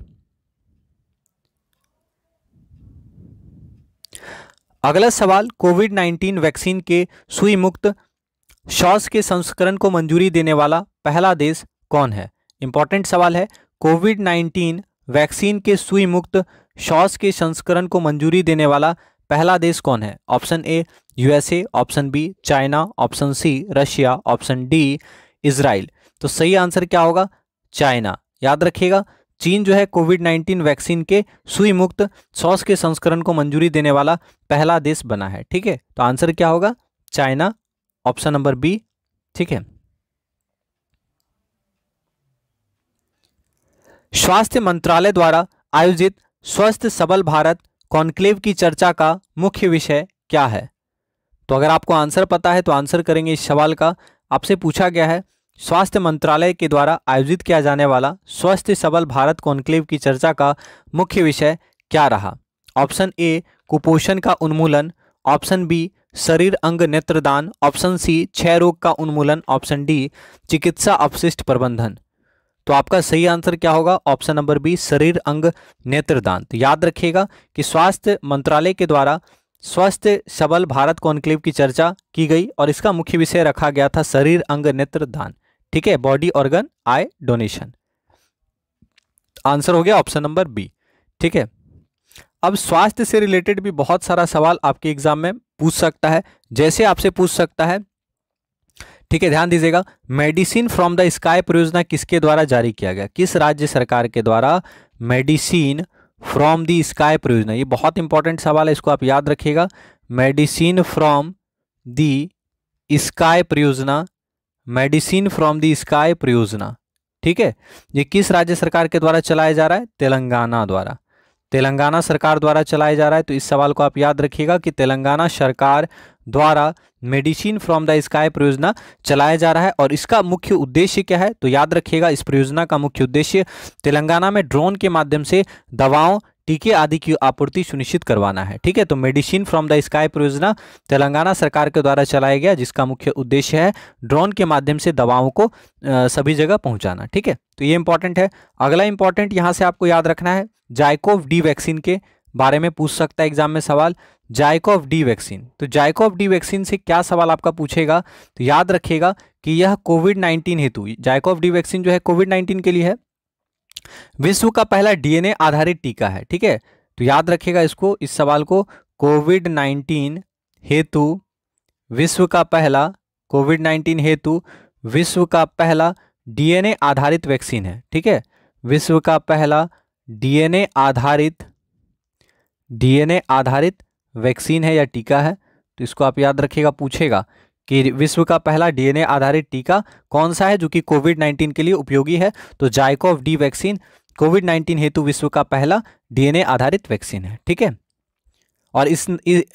अगला सवाल कोविड 19 वैक्सीन के सुई मुक्त शौच के संस्करण को मंजूरी देने वाला पहला देश कौन है इंपॉर्टेंट सवाल है कोविड 19 वैक्सीन के सुई मुक्त शौच के संस्करण को मंजूरी देने वाला पहला देश कौन है option A USA option B China option C Russia option D Israel तो सही आंसर क्या होगा चाइना याद रखिएगा चीन जो है कोविड 19 वैक्सीन के सुई मुक्त सॉस के संस्करण को मंजूरी देने वाला पहला देश बना है ठीक है तो आंसर क्या होगा चाइना ऑप्शन नंबर बी ठीक है स्वास्थ्य मंत्रालय द्वारा आयोजित स्वस्थ सबल भारत कॉन्क्लेव की चर्चा का मुख्य विषय क्या है तो अगर आपको आंसर पता है तो आंसर करेंगे इस सवाल का आपसे पूछा गया है स्वास्थ्य मंत्रालय के द्वारा आयोजित किया जाने वाला स्वस्थ सबल भारत कॉन्क्लेव की चर्चा का मुख्य विषय क्या रहा ऑप्शन ए कुपोषण का उन्मूलन ऑप्शन बी शरीर अंग नेत्रदान ऑप्शन सी क्षय रोग का उन्मूलन ऑप्शन डी चिकित्सा अपशिष्ट प्रबंधन तो आपका सही आंसर क्या होगा ऑप्शन नंबर बी शरीर अंग नेत्रदान तो याद रखिएगा कि स्वास्थ्य मंत्रालय के द्वारा स्वस्थ सबल भारत कॉन्क्लेव की चर्चा की गई और इसका मुख्य विषय रखा गया था शरीर अंग नेत्र दान ठीक है body organ eye donation answer हो गया ऑप्शन नंबर बी ठीक है अब स्वास्थ्य से रिलेटेड भी बहुत सारा सवाल आपके एग्जाम में पूछ सकता है जैसे आपसे पूछ सकता है ठीक है ध्यान दीजिएगा मेडिसिन फ्रॉम द स्काई परियोजना किसके द्वारा जारी किया गया किस राज्य सरकार के द्वारा मेडिसिन फ्रॉम द स्काई परियोजना ये बहुत इंपॉर्टेंट सवाल है इसको आप याद रखिएगा मेडिसिन फ्रॉम द स्काई परियोजना मेडिसिन फ्रॉम द स्काई परियोजना ठीक है ये किस राज्य सरकार के द्वारा चलाया जा रहा है तेलंगाना द्वारा तेलंगाना सरकार द्वारा चलाया जा रहा है तो इस सवाल को आप याद रखिएगा कि तेलंगाना सरकार द्वारा मेडिसिन फ्रॉम द स्काई परियोजना चलाया जा रहा है और इसका मुख्य उद्देश्य क्या है तो याद रखिएगा इस परियोजना का मुख्य उद्देश्य तेलंगाना में ड्रोन के माध्यम से दवाओं टीके आदि की आपूर्ति सुनिश्चित करवाना है ठीक है तो मेडिसिन फ्रॉम द स्काई परियोजना तेलंगाना सरकार के द्वारा चलाया गया जिसका मुख्य उद्देश्य है ड्रोन के माध्यम से दवाओं को सभी जगह पहुंचाना ठीक है तो ये इंपॉर्टेंट है अगला इंपॉर्टेंट यहाँ से आपको याद रखना है जायकोव डी वैक्सीन के बारे में पूछ सकता है एग्जाम में सवाल जायकोव डी वैक्सीन तो जायकोव डी वैक्सीन से क्या सवाल आपका पूछेगा तो याद रखिएगा कि यह कोविड नाइन्टीन हेतु जायकोव डी वैक्सीन जो है कोविड नाइन्टीन के लिए है विश्व का पहला डीएनए आधारित टीका है ठीक है तो याद रखिएगा इसको इस सवाल को कोविड नाइन्टीन हेतु विश्व का पहला कोविड नाइन्टीन हेतु विश्व का पहला डीएनए आधारित वैक्सीन है ठीक है विश्व का पहला डीएनए आधारित डीएनए आधारित वैक्सीन है या टीका है तो इसको आप याद रखिएगा पूछेगा कि विश्व का पहला डीएनए आधारित टीका कौन सा है जो कि कोविड 19 के लिए उपयोगी है तो जायकोव डी वैक्सीन कोविड 19 हेतु विश्व का पहला डीएनए आधारित वैक्सीन है ठीक है और इस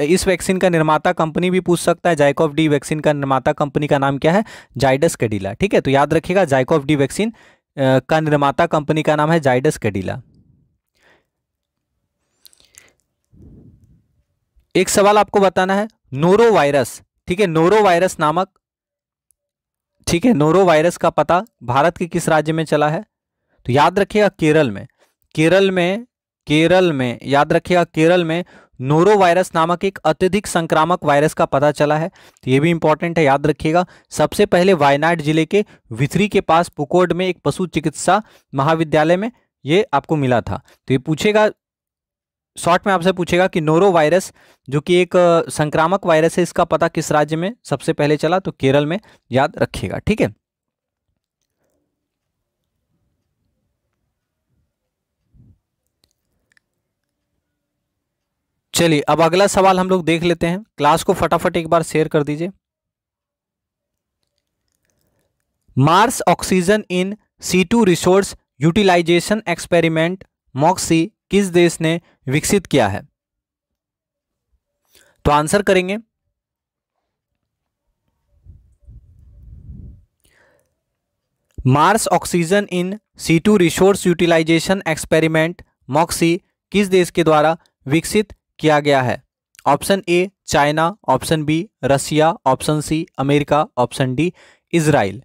इस वैक्सीन का निर्माता कंपनी भी पूछ सकता है जायकोव डी वैक्सीन का निर्माता कंपनी का नाम क्या है जाइडस कैडिला ठीक है तो याद रखिएगा जायकोव डी वैक्सीन का निर्माता कंपनी का नाम है जाइडस कैडिला एक सवाल आपको बताना है नोरोवायरस ठीक है नोरो वायरस नामक ठीक है नोरो वायरस का पता भारत के किस राज्य में चला है तो याद रखिएगा केरल में केरल में केरल में याद रखिएगा केरल में नोरो वायरस नामक एक अत्यधिक संक्रामक वायरस का पता चला है तो ये भी इंपॉर्टेंट है याद रखिएगा सबसे पहले वायनाड जिले के विथरी के पास पुकोड में एक पशु चिकित्सा महाविद्यालय में ये आपको मिला था तो ये पूछेगा शॉर्ट में आपसे पूछेगा कि नोरो वायरस जो कि एक संक्रामक वायरस है इसका पता किस राज्य में सबसे पहले चला तो केरल में याद रखिएगा ठीक है चलिए अब अगला सवाल हम लोग देख लेते हैं क्लास को फटाफट एक बार शेयर कर दीजिए Mars oxygen in situ resource utilisation experiment MOXIE किस देश ने विकसित किया है तो आंसर करेंगे Mars oxygen in situ resource utilisation experiment MOXIE किस देश के द्वारा विकसित किया गया है option A China option B Russia option C America option D Israel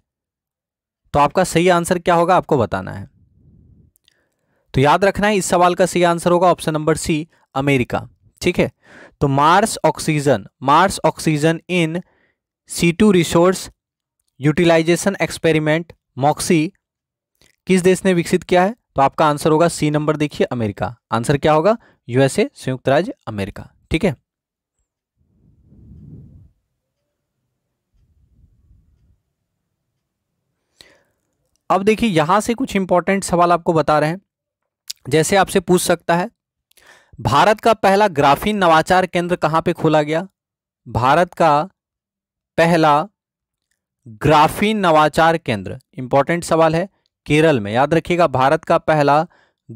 तो आपका सही आंसर क्या होगा आपको बताना है तो याद रखना है इस सवाल का सही आंसर होगा ऑप्शन नंबर सी अमेरिका ठीक है तो Mars oxygen Mars oxygen in situ resource utilisation experiment MOXIE किस देश ने विकसित किया है तो आपका आंसर होगा सी नंबर देखिए अमेरिका आंसर क्या होगा यूएसए संयुक्त राज्य अमेरिका ठीक है अब देखिए यहां से कुछ इंपॉर्टेंट सवाल आपको बता रहे हैं जैसे आपसे पूछ सकता है भारत का पहला ग्राफीन नवाचार केंद्र कहां पे खोला गया भारत का पहला ग्राफीन नवाचार केंद्र इंपॉर्टेंट सवाल है केरल में याद रखिएगा भारत का पहला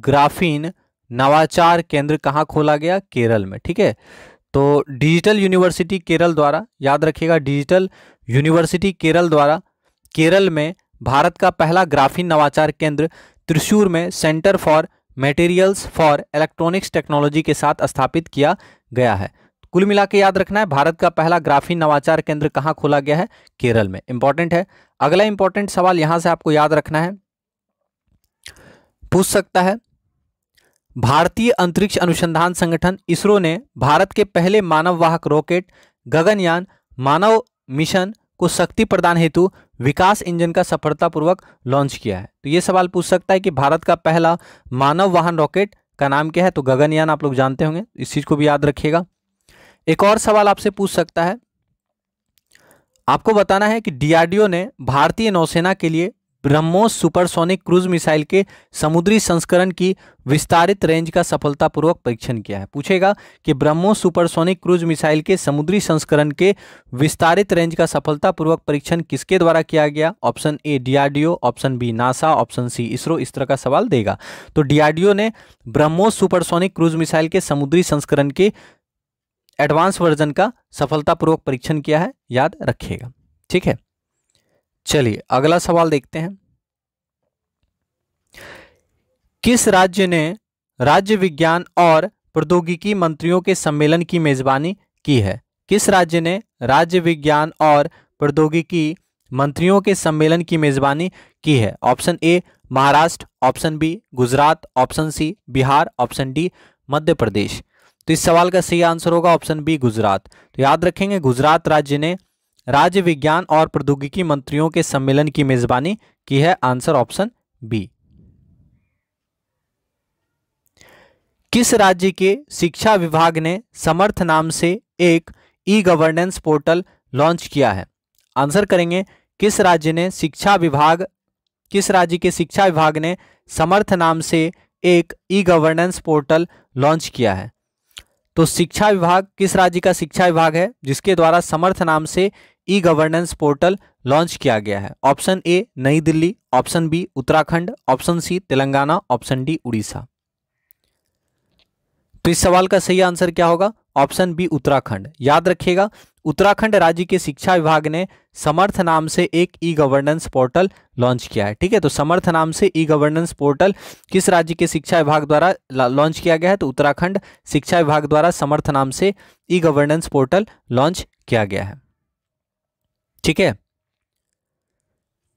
ग्राफीन नवाचार केंद्र कहाँ खोला गया केरल में ठीक है तो डिजिटल यूनिवर्सिटी केरल द्वारा याद रखिएगा डिजिटल यूनिवर्सिटी केरल द्वारा केरल में भारत का पहला ग्राफीन नवाचार केंद्र त्रिशूर में centre for materials for electronics technology के साथ स्थापित किया गया है कुल मिला याद रखना है भारत का पहला ग्राफीन नवाचार केंद्र कहाँ खोला गया है केरल में इंपॉर्टेंट है अगला इंपॉर्टेंट सवाल यहाँ से आपको याद रखना है पूछ सकता है भारतीय अंतरिक्ष अनुसंधान संगठन इसरो ने भारत के पहले मानव वाहक रॉकेट गगनयान मानव मिशन को शक्ति प्रदान हेतु विकास इंजन का सफलतापूर्वक लॉन्च किया है तो ये सवाल पूछ सकता है कि भारत का पहला मानव वाहन रॉकेट का नाम क्या है तो गगनयान आप लोग जानते होंगे इस चीज़ को भी याद रखिएगा एक और सवाल आपसे पूछ सकता है आपको बताना है कि डीआरडीओ ने भारतीय नौसेना के लिए ब्रह्मोस सुपरसोनिक क्रूज मिसाइल के समुद्री संस्करण की विस्तारित रेंज का सफलतापूर्वक परीक्षण किया है पूछेगा कि ब्रह्मोस सुपरसोनिक क्रूज मिसाइल के समुद्री संस्करण के विस्तारित रेंज का सफलतापूर्वक परीक्षण किसके द्वारा किया गया option A DRDO option B NASA option C ISRO इस तरह का सवाल देगा तो डीआरडीओ ने ब्रह्मोस सुपरसोनिक क्रूज मिसाइल के समुद्री संस्करण के एडवांस वर्जन का सफलतापूर्वक परीक्षण किया है याद रखिएगा ठीक है चलिए अगला सवाल देखते हैं किस राज्य ने राज्य विज्ञान और प्रौद्योगिकी मंत्रियों के सम्मेलन की मेजबानी की है किस राज्य ने राज्य विज्ञान और प्रौद्योगिकी मंत्रियों के सम्मेलन की मेजबानी की है option A Maharashtra option B Gujarat option C Bihar option D Madhya Pradesh तो इस सवाल का सही आंसर होगा ऑप्शन बी गुजरात तो याद रखेंगे गुजरात राज्य ने राज्य विज्ञान और प्रौद्योगिकी मंत्रियों के सम्मेलन की मेजबानी की है आंसर ऑप्शन बी किस राज्य के शिक्षा विभाग ने समर्थ नाम से एक ई गवर्नेंस पोर्टल लॉन्च किया है आंसर करेंगे किस राज्य ने शिक्षा विभाग किस राज्य के शिक्षा विभाग ने समर्थ नाम से एक ई गवर्नेंस पोर्टल लॉन्च किया है तो शिक्षा विभाग किस राज्य का शिक्षा विभाग है जिसके द्वारा समर्थ नाम से ई गवर्नेंस पोर्टल लॉन्च किया गया है option A Nai Delhi option B Uttarakhand option C Telangana option D Orissa तो इस सवाल का सही आंसर क्या होगा ऑप्शन बी उत्तराखंड याद रखिएगा उत्तराखंड राज्य के शिक्षा विभाग ने समर्थ नाम से एक ई गवर्नेंस पोर्टल लॉन्च किया है ठीक है तो समर्थ नाम से ई गवर्नेंस पोर्टल किस राज्य के शिक्षा विभाग द्वारा लॉन्च किया गया है तो उत्तराखंड शिक्षा विभाग द्वारा समर्थ नाम से ई गवर्नेंस पोर्टल लॉन्च किया गया है ठीक है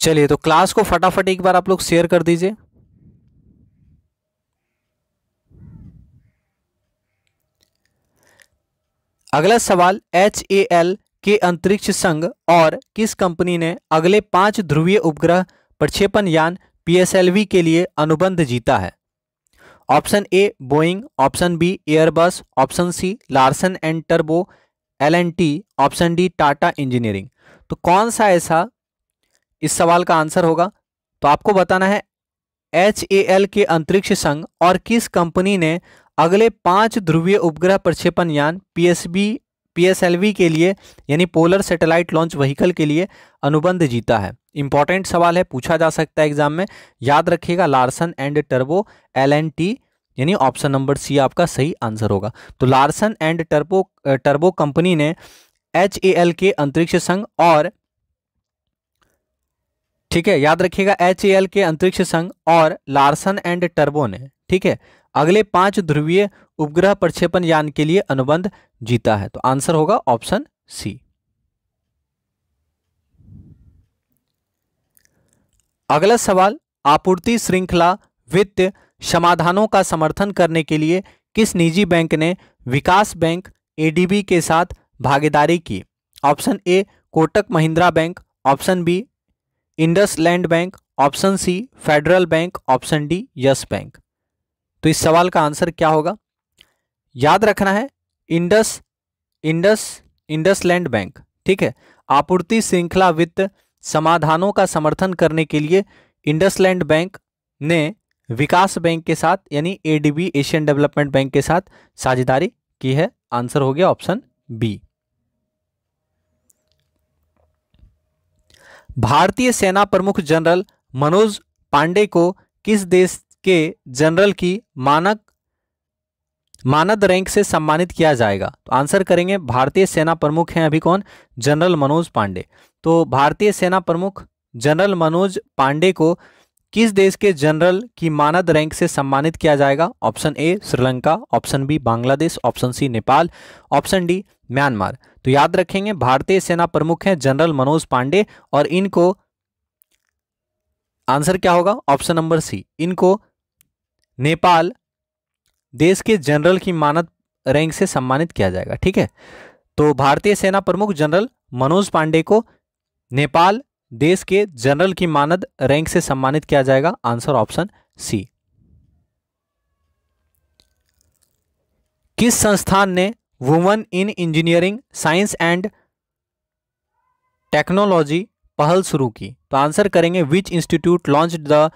चलिए तो क्लास को फटाफट एक बार आप लोग शेयर कर दीजिए अगला सवाल एच ए एल के अंतरिक्ष संघ और किस कंपनी ने अगले पांच ध्रुवीय उपग्रह प्रक्षेपण यान पीएसएलवी के लिए अनुबंध जीता है option A Boeing option B Airbus option C Larsen and टर्बो L and T option D Tata engineering तो कौन सा ऐसा इस सवाल का आंसर होगा तो आपको बताना है एच ए एल के अंतरिक्ष संघ और किस कंपनी ने अगले पांच ध्रुवीय उपग्रह प्रक्षेपण यान पीएसबी पीएसएलवी के लिए यानी पोलर सैटेलाइट लॉन्च व्हीकल के लिए अनुबंध जीता है इंपॉर्टेंट सवाल है पूछा जा सकता है एग्जाम में याद रखिएगा लार्सन एंड टर्बो एल एन टी यानी ऑप्शन नंबर सी आपका सही आंसर होगा तो Larsen and turbo turbo company ने एच ए एल के अंतरिक्ष संघ और ठीक है याद रखिएगा एच ए एल के अंतरिक्ष संघ और लार्सन एंड टर्बो ने ठीक है अगले पांच ध्रुवीय उपग्रह प्रक्षेपण यान के लिए अनुबंध जीता है तो आंसर होगा ऑप्शन सी अगला सवाल आपूर्ति श्रृंखला वित्त समाधानों का समर्थन करने के लिए किस निजी बैंक ने विकास बैंक एडीबी के साथ भागीदारी की option A Kotak Mahindra bank option B IndusInd bank option C federal bank option D yes bank तो इस सवाल का आंसर क्या होगा याद रखना है Indus Indus IndusInd bank ठीक है आपूर्ति श्रृंखला वित्त समाधानों का समर्थन करने के लिए इंडस लैंड बैंक ने विकास बैंक के साथ यानी एडीबी एशियन डेवलपमेंट बैंक के साथ साझेदारी की है आंसर हो गया ऑप्शन बी भारतीय सेना प्रमुख जनरल मनोज पांडे को किस देश के जनरल की मानक मानद रैंक से सम्मानित किया जाएगा तो आंसर करेंगे भारतीय सेना प्रमुख हैं अभी कौन जनरल मनोज पांडे तो भारतीय सेना प्रमुख जनरल मनोज पांडे को किस देश के जनरल की मानद रैंक से सम्मानित किया जाएगा option A Sri Lanka option B Bangladesh option C Nepal option D Myanmar तो याद रखेंगे भारतीय सेना प्रमुख हैं जनरल मनोज पांडे और इनको आंसर क्या होगा ऑप्शन नंबर सी इनको नेपाल देश के जनरल की मानद रैंक से सम्मानित किया जाएगा ठीक है तो भारतीय सेना प्रमुख जनरल मनोज पांडे को नेपाल देश के जनरल की मानद रैंक से सम्मानित किया जाएगा आंसर ऑप्शन सी किस संस्थान ने women in engineering science and technology पहल शुरू की तो आंसर करेंगे which institute launch the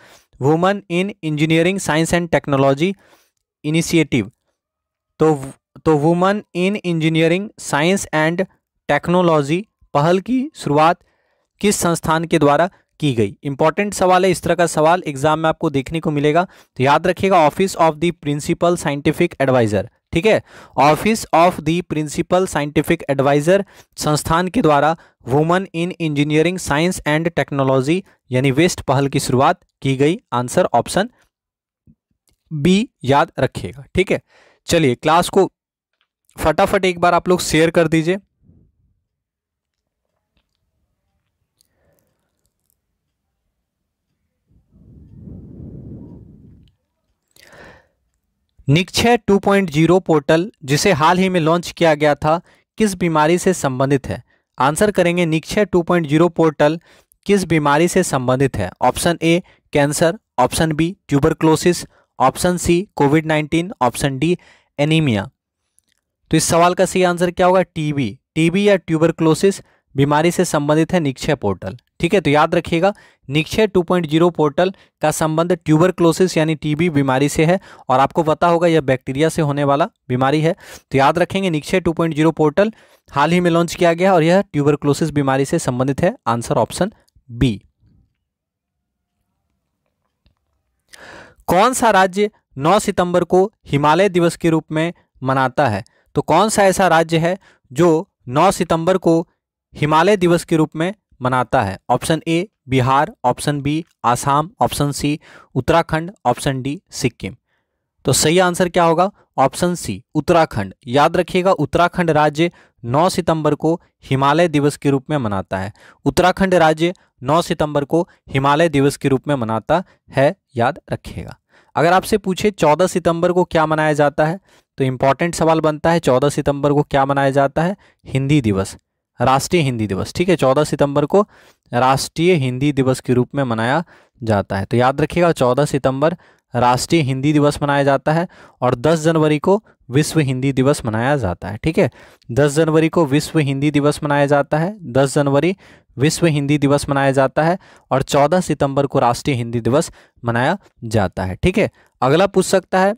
women in engineering science and technology initiative तो तो women in engineering science and technology पहल की शुरुआत किस संस्थान के द्वारा की गई इंपॉर्टेंट सवाल है इस तरह का सवाल एग्जाम में आपको देखने को मिलेगा तो याद रखिएगा office of the principal scientific adviser ठीक है office of the principal scientific adviser संस्थान के द्वारा women in engineering science and technology यानी वेस्ट पहल की शुरुआत की गई आंसर ऑप्शन बी याद रखिएगा ठीक है चलिए क्लास को फटाफट एक बार आप लोग शेयर कर दीजिए निक्षय 2.0 पोर्टल जिसे हाल ही में लॉन्च किया गया था किस बीमारी से संबंधित है आंसर करेंगे निक्षय 2.0 पोर्टल किस बीमारी से संबंधित है option A cancer option B tuberculosis option C Covid 19 option D anaemia तो इस सवाल का सही आंसर क्या होगा टीबी टीबी या ट्यूबरक्लोसिस बीमारी से संबंधित है निक्षय पोर्टल ठीक है तो याद रखिएगा निक्षय 2.0 पोर्टल का संबंध ट्यूबर क्लोसिस यानी टीबी बीमारी से है और आपको पता होगा यह बैक्टीरिया से होने वाला बीमारी है तो याद रखेंगे निक्षय 2.0 पोर्टल हाल ही में लॉन्च किया गया और यह ट्यूबर क्लोसिस बीमारी से संबंधित है आंसर ऑप्शन बी कौन सा राज्य 9 सितंबर को हिमालय दिवस के रूप में मनाता है तो कौन सा ऐसा राज्य है जो 9 सितंबर को हिमालय दिवस के रूप में मनाता है option A Bihar option B Assam option C Uttarakhand option D Sikkim तो सही आंसर क्या होगा ऑप्शन सी उत्तराखंड याद रखिएगा उत्तराखंड राज्य 9 सितंबर को हिमालय दिवस के रूप में मनाता है उत्तराखंड राज्य 9 सितंबर को हिमालय दिवस के रूप में मनाता है याद रखिएगा अगर आपसे पूछे 14 सितंबर को क्या मनाया जाता है तो इंपॉर्टेंट सवाल बनता है 14 सितंबर को क्या मनाया जाता है हिंदी दिवस राष्ट्रीय हिंदी दिवस ठीक है चौदह सितंबर को राष्ट्रीय हिंदी दिवस के रूप में मनाया जाता है तो याद रखिएगा चौदह सितंबर राष्ट्रीय हिंदी दिवस मनाया जाता है और 10 जनवरी को विश्व हिंदी दिवस मनाया जाता है ठीक है 10 जनवरी को विश्व हिंदी दिवस मनाया जाता है 10 जनवरी विश्व हिंदी दिवस मनाया जाता है और 14 सितंबर को राष्ट्रीय हिंदी दिवस मनाया जाता है ठीक है अगला पूछ सकता है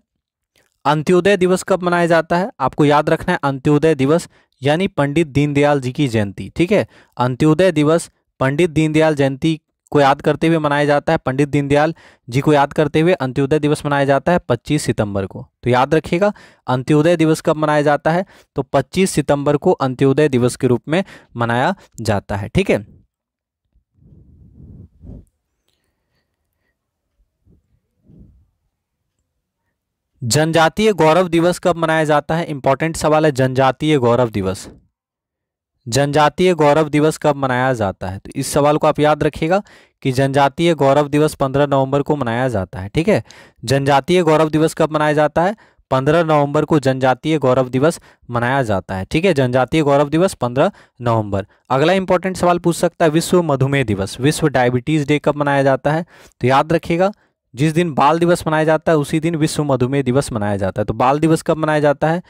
अंत्योदय दिवस कब मनाया जाता है आपको याद रखना है अंत्योदय दिवस यानी पंडित दीनदयाल जी की जयंती ठीक है अंत्योदय दिवस पंडित दीनदयाल जयंती को याद करते हुए मनाया जाता है पंडित दीनदयाल जी को याद करते हुए अंत्योदय दिवस मनाया जाता है 25 सितंबर को तो याद रखिएगा अंत्योदय दिवस कब मनाया जाता है तो 25 सितंबर को अंत्योदय दिवस के रूप में मनाया जाता है ठीक है जनजातीय गौरव दिवस कब मनाया जाता है इंपॉर्टेंट सवाल है जनजातीय गौरव दिवस जनजातीय गौरव दिवस कब मनाया जाता है तो इस सवाल को आप याद रखिएगा कि जनजातीय गौरव दिवस 15 नवंबर को मनाया जाता है ठीक है जनजातीय गौरव दिवस कब मनाया जाता है 15 नवंबर को जनजातीय गौरव दिवस मनाया जाता है ठीक है जनजातीय गौरव दिवस 15 नवंबर अगला इंपॉर्टेंट सवाल पूछ सकता है विश्व मधुमेह दिवस विश्व डायबिटीज़ डे कब मनाया जाता है तो याद रखिएगा जिस दिन बाल दिवस मनाया जाता है उसी दिन विश्व मधुमेह दिवस मनाया जाता है तो बाल दिवस कब मनाया जाता है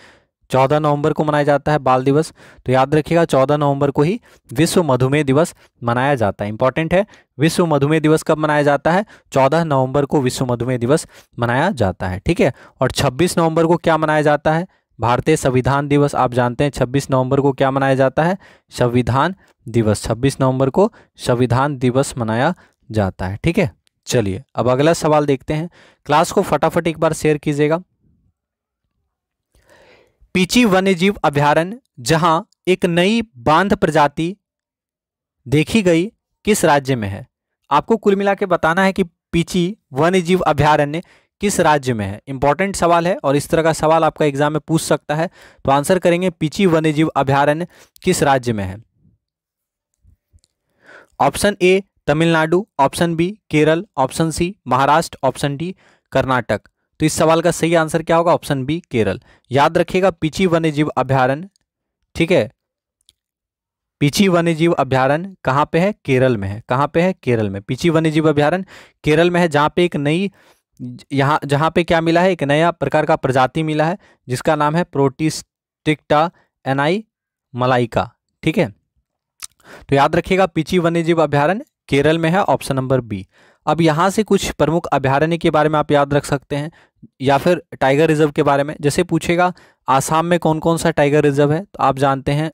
चौदह नवंबर को मनाया जाता है बाल दिवस तो याद रखिएगा चौदह नवंबर को ही विश्व मधुमेह दिवस मनाया जाता है इंपॉर्टेंट है विश्व मधुमेह दिवस कब मनाया जाता है चौदह नवंबर को विश्व मधुमेह दिवस मनाया जाता है ठीक है और छब्बीस नवंबर को क्या मनाया जाता है भारतीय संविधान दिवस आप जानते हैं छब्बीस नवंबर को क्या मनाया जाता है संविधान दिवस छब्बीस नवंबर को संविधान दिवस मनाया जाता है ठीक है चलिए अब अगला सवाल देखते हैं क्लास को फटाफट एक बार शेयर कीजिएगा पीची वन्यजीव अभ्यारण्य जहां एक नई बांध प्रजाति देखी गई किस राज्य में है आपको कुल मिला के बताना है कि पीची वन्यजीव अभ्यारण्य किस राज्य में है इंपॉर्टेंट सवाल है और इस तरह का सवाल आपका एग्जाम में पूछ सकता है तो आंसर करेंगे पीची वन्यजीव अभ्यारण्य किस राज्य में है option A Tamil Nadu option B Kerala option C Maharashtra option D Karnataka तो इस सवाल का सही आंसर क्या होगा ऑप्शन बी केरल याद रखिएगा पीछी वन्यजीव अभ्यारण्य ठीक है पीछी वन्यजीव अभ्यारण्य कहाँ पे है केरल में है कहाँ पे है केरल में पीछी वन्यजीव अभ्यारण्य केरल में है जहाँ पे एक नई यहाँ जहाँ पे क्या मिला है एक नया प्रकार का प्रजाति मिला है जिसका नाम है प्रोटिस्टिक्टा एनाई मलाइका ठीक है तो याद रखिएगा पीछी वन्यजीव अभ्यारण्य केरल में है ऑप्शन नंबर बी अब यहाँ से कुछ प्रमुख अभ्यारण्य के बारे में आप याद रख सकते हैं या फिर टाइगर रिजर्व के बारे में जैसे पूछेगा आसाम में कौन कौन सा टाइगर रिजर्व है तो आप जानते हैं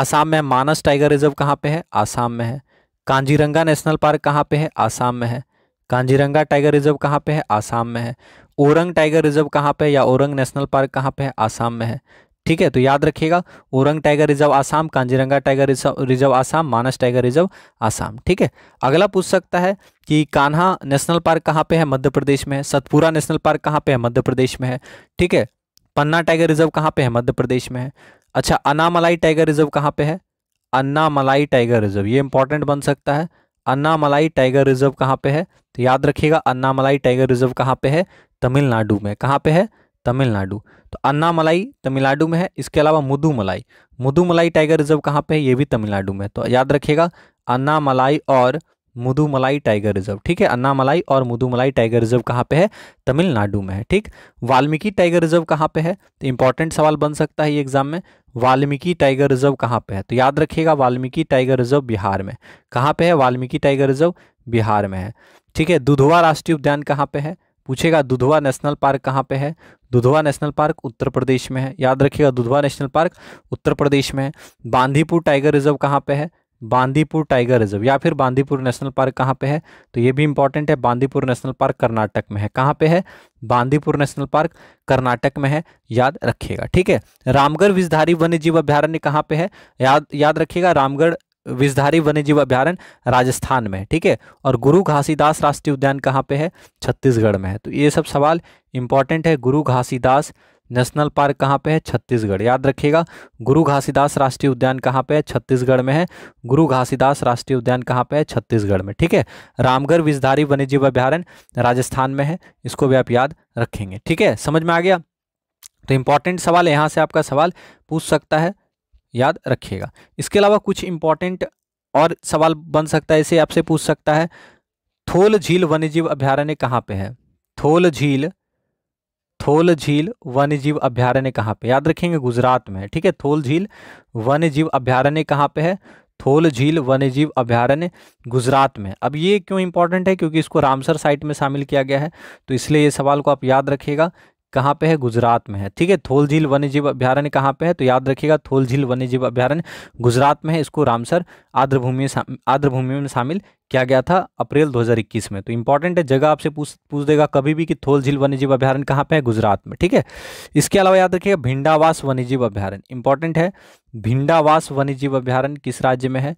आसाम में मानस टाइगर रिजर्व कहाँ पे है आसाम में है कांजीरंगा नेशनल पार्क कहाँ पे है आसाम में है कांजीरंगा टाइगर रिजर्व कहाँ पे है आसाम में है ओरंग टाइगर रिजर्व कहाँ पे या ओरंग नेशनल पार्क कहाँ पे है आसाम में है ठीक है तो याद रखिएगा Orang tiger reserve Assam Kaziranga tiger reserve Assam Manas tiger reserve Assam ठीक है अगला पूछ सकता है कि कान्हा नेशनल पार्क कहाँ पे है मध्य प्रदेश में है सतपुरा नेशनल पार्क कहाँ पे है मध्य प्रदेश में है ठीक है पन्ना टाइगर रिजर्व कहाँ पे है मध्य प्रदेश में है अच्छा अनामलाई टाइगर रिजर्व कहाँ पे है अन्नामलाई टाइगर रिजर्व ये इंपॉर्टेंट बन सकता है अन्नामलाई टाइगर रिजर्व कहाँ पे है तो याद रखिएगा अन्नामलाई टाइगर रिजर्व कहाँ पे है तमिलनाडु में कहाँ पे है तमिलनाडु तो अन्ना मलाई तमिलनाडु में है इसके अलावा मुदु मलाई मुदु मलाई टाइगर रिजर्व कहाँ पे है ये भी तमिलनाडु में है तो याद रखिएगा अन्ना मलाई और मुदु मलाई टाइगर रिजर्व ठीक है अन्ना मलाई और मुदु मलाई टाइगर रिजर्व कहाँ पे है तमिलनाडु में है ठीक वाल्मीकि टाइगर रिजर्व कहाँ पे है तो इंपॉर्टेंट सवाल बन सकता है ये एग्जाम में वाल्मीकि टाइगर रिजर्व कहाँ पे है तो याद रखिएगा वाल्मीकि टाइगर रिजर्व बिहार में कहाँ पे है वाल्मीकि टाइगर रिजर्व बिहार में है ठीक है दुधवा राष्ट्रीय उद्यान कहाँ पे है पूछेगा दुधवा नेशनल पार्क कहाँ पे है दुधवा नेशनल पार्क उत्तर प्रदेश में है याद रखिएगा दुधवा नेशनल पार्क उत्तर प्रदेश में है बांदीपुर टाइगर रिजर्व कहाँ पे है बांदीपुर टाइगर रिजर्व या फिर बांदीपुर नेशनल पार्क कहाँ पे है तो ये भी इंपॉर्टेंट है बांदीपुर नेशनल पार्क कर्नाटक में है कहाँ पे है बांदीपुर नेशनल पार्क कर्नाटक में है याद रखिएगा ठीक है रामगढ़ विषधारी वन्य जीव अभ्यारण्य कहाँ पे है याद याद रखिएगा रामगढ़ विषधारी वन्यजीव अभ्यारण राजस्थान में ठीक है और गुरु घासीदास राष्ट्रीय उद्यान कहाँ पे है छत्तीसगढ़ में है तो ये सब सवाल इंपॉर्टेंट है गुरु घासीदास नेशनल पार्क कहाँ पे है छत्तीसगढ़ याद रखिएगा गुरु घासीदास राष्ट्रीय उद्यान कहाँ पे है छत्तीसगढ़ में है गुरु घासीदास राष्ट्रीय उद्यान कहाँ पे है छत्तीसगढ़ में ठीक है रामगढ़ वन्य वन्यजीव अभ्यारण राजस्थान में है इसको भी आप याद रखेंगे ठीक है समझ में आ गया तो इंपॉर्टेंट सवाल यहाँ से आपका सवाल पूछ सकता है याद रखिएगा इसके अलावा कुछ इंपॉर्टेंट और सवाल बन सकता है इसे आपसे पूछ सकता है थोल झील वन्यजीव अभ्यारण्य कहाँ पे है थोल झील थोल झील वन्यजीव अभ्यारण्य कहाँ पे याद रखेंगे गुजरात में ठीक है थोल झील वन्यजीव अभ्यारण्य कहाँ पे है थोल झील वन्यजीव अभ्यारण्य गुजरात में अब ये क्यों इंपॉर्टेंट है क्योंकि इसको रामसर साइट में शामिल किया गया है तो इसलिए ये सवाल को आप याद रखिएगा कहाँ पे है गुजरात में है ठीक है थोल झील वन्यजीव अभ्यारण्य कहाँ पे है तो याद रखिएगा थोल झील वन्यजीव अभ्यारण्य गुजरात में है इसको रामसर आद्रभूमि आद्रभूमि में शामिल किया गया था अप्रैल 2021 में तो इंपॉर्टेंट है जगह आपसे पूछ पूछ देगा कभी भी कि थोल झील वन्यजीव अभ्यारण्य कहाँ पे है गुजरात में ठीक है इसके अलावा याद रखिएगा भिंडावास वन्यजीव अभ्यारण्य इंपॉर्टेंट है भिंडावास वन्यजीव अभ्यारण्य किस राज्य में है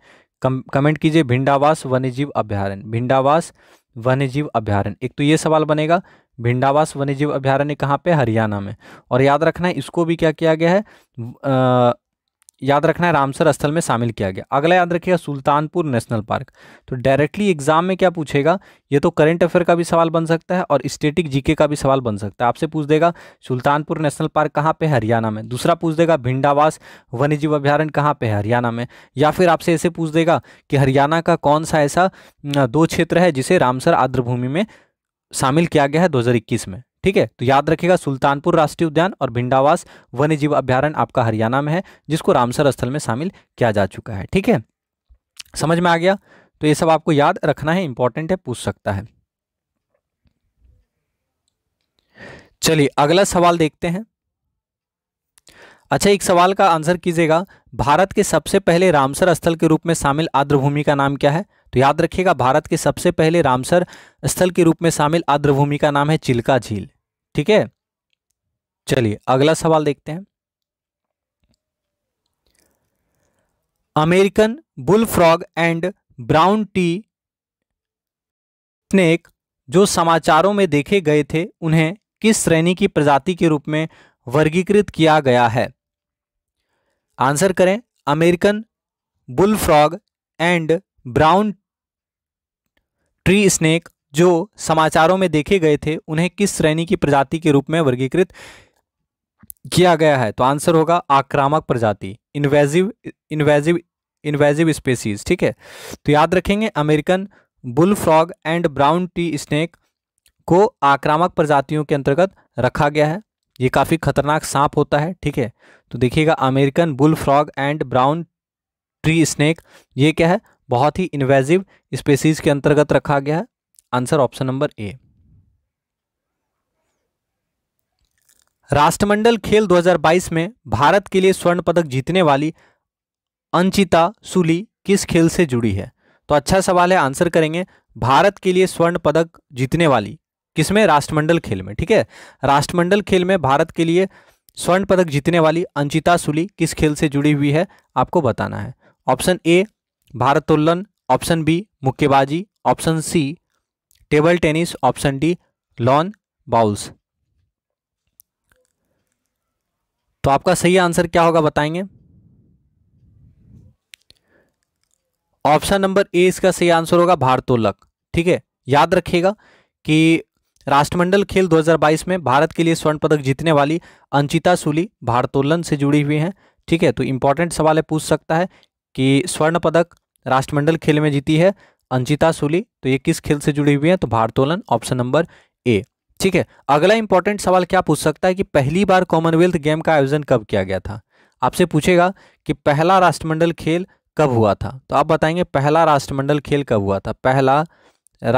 कमेंट कीजिए भिंडावास वन्यजीव अभ्यारण्य भिंडावास वन्यजीव अभ्यारण्य एक तो ये सवाल बनेगा भिंडावास वन्यजीव अभ्यारण्य कहाँ पे हरियाणा में और याद रखना है इसको भी क्या किया गया है याद रखना है रामसर स्थल में शामिल किया गया अगला याद रखिएगा सुल्तानपुर नेशनल पार्क तो डायरेक्टली एग्जाम में क्या पूछेगा ये तो करंट अफेयर का भी सवाल बन सकता है और स्टेटिक जीके का भी सवाल बन सकता है आपसे पूछ देगा सुल्तानपुर नेशनल पार्क कहाँ पे हरियाणा में दूसरा पूछ देगा भिंडावास वन्यजीव अभ्यारण्य कहाँ पे हरियाणा में या फिर आपसे ऐसे पूछ देगा कि हरियाणा का कौन सा ऐसा दो क्षेत्र है जिसे रामसर आर्द्रभूमि में शामिल किया गया है दो में ठीक है तो याद रखिएगा सुल्तानपुर राष्ट्रीय उद्यान और भिंडावास वन्य जीव अभ्यारण आपका हरियाणा में है जिसको रामसर स्थल में शामिल किया जा चुका है ठीक है समझ में आ गया तो ये सब आपको याद रखना है इंपॉर्टेंट है पूछ सकता है चलिए अगला सवाल देखते हैं अच्छा एक सवाल का आंसर कीजिएगा भारत के सबसे पहले रामसर स्थल के रूप में शामिल भूमि का नाम क्या है तो याद रखिएगा भारत के सबसे पहले रामसर स्थल के रूप में शामिल भूमि का नाम है चिल्का झील ठीक है चलिए अगला सवाल देखते हैं American bull frog and brown tree snake जो समाचारों में देखे गए थे उन्हें किस श्रेणी की प्रजाति के रूप में वर्गीकृत किया गया है आंसर करें American bull frog and brown tree snake जो समाचारों में देखे गए थे उन्हें किस श्रेणी की प्रजाति के रूप में वर्गीकृत किया गया है तो आंसर होगा आक्रामक प्रजाति इन्वेजिव इन्वेजिव इन्वेजिव स्पेसीज ठीक है तो याद रखेंगे American bull frog and brown tree snake को आक्रामक प्रजातियों के अंतर्गत रखा गया है ये काफ़ी खतरनाक सांप होता है ठीक है तो देखिएगा American bull frog and brown tree snake ये क्या है बहुत ही इन्वेजिव स्पेसीज के अंतर्गत रखा गया है आंसर ऑप्शन नंबर ए राष्ट्रमंडल खेल 2022 में भारत के लिए स्वर्ण पदक जीतने वाली अंचिता सुली किस खेल से जुड़ी है तो अच्छा सवाल है आंसर करेंगे भारत के लिए स्वर्ण पदक जीतने वाली किसमें राष्ट्रमंडल खेल में ठीक है राष्ट्रमंडल खेल में भारत के लिए स्वर्ण पदक जीतने वाली अंचिता सुली किस खेल से जुड़ी हुई है आपको बताना है ऑप्शन ए भारतोल्लन ऑप्शन बी मुक्केबाजी option C table tennis option D lawn bowls तो आपका सही आंसर क्या होगा बताएंगे ऑप्शन नंबर ए इसका सही आंसर होगा भारतोलक ठीक है याद रखिएगा कि राष्ट्रमंडल खेल 2022 में भारत के लिए स्वर्ण पदक जीतने वाली अंचिता सुली भारतोलन से जुड़ी हुई हैं ठीक है तो इंपॉर्टेंट सवाल है पूछ सकता है कि स्वर्ण पदक राष्ट्रमंडल खेल में जीती है अंजिता सुली तो ये किस खेल से जुड़ी हुई है तो भारतोलन ऑप्शन नंबर ए ठीक है अगला इंपॉर्टेंट सवाल क्या पूछ सकता है कि पहली बार कॉमनवेल्थ गेम का आयोजन कब किया गया था आपसे पूछेगा कि पहला राष्ट्रमंडल खेल कब हुआ था तो आप बताएंगे पहला राष्ट्रमंडल खेल कब हुआ था पहला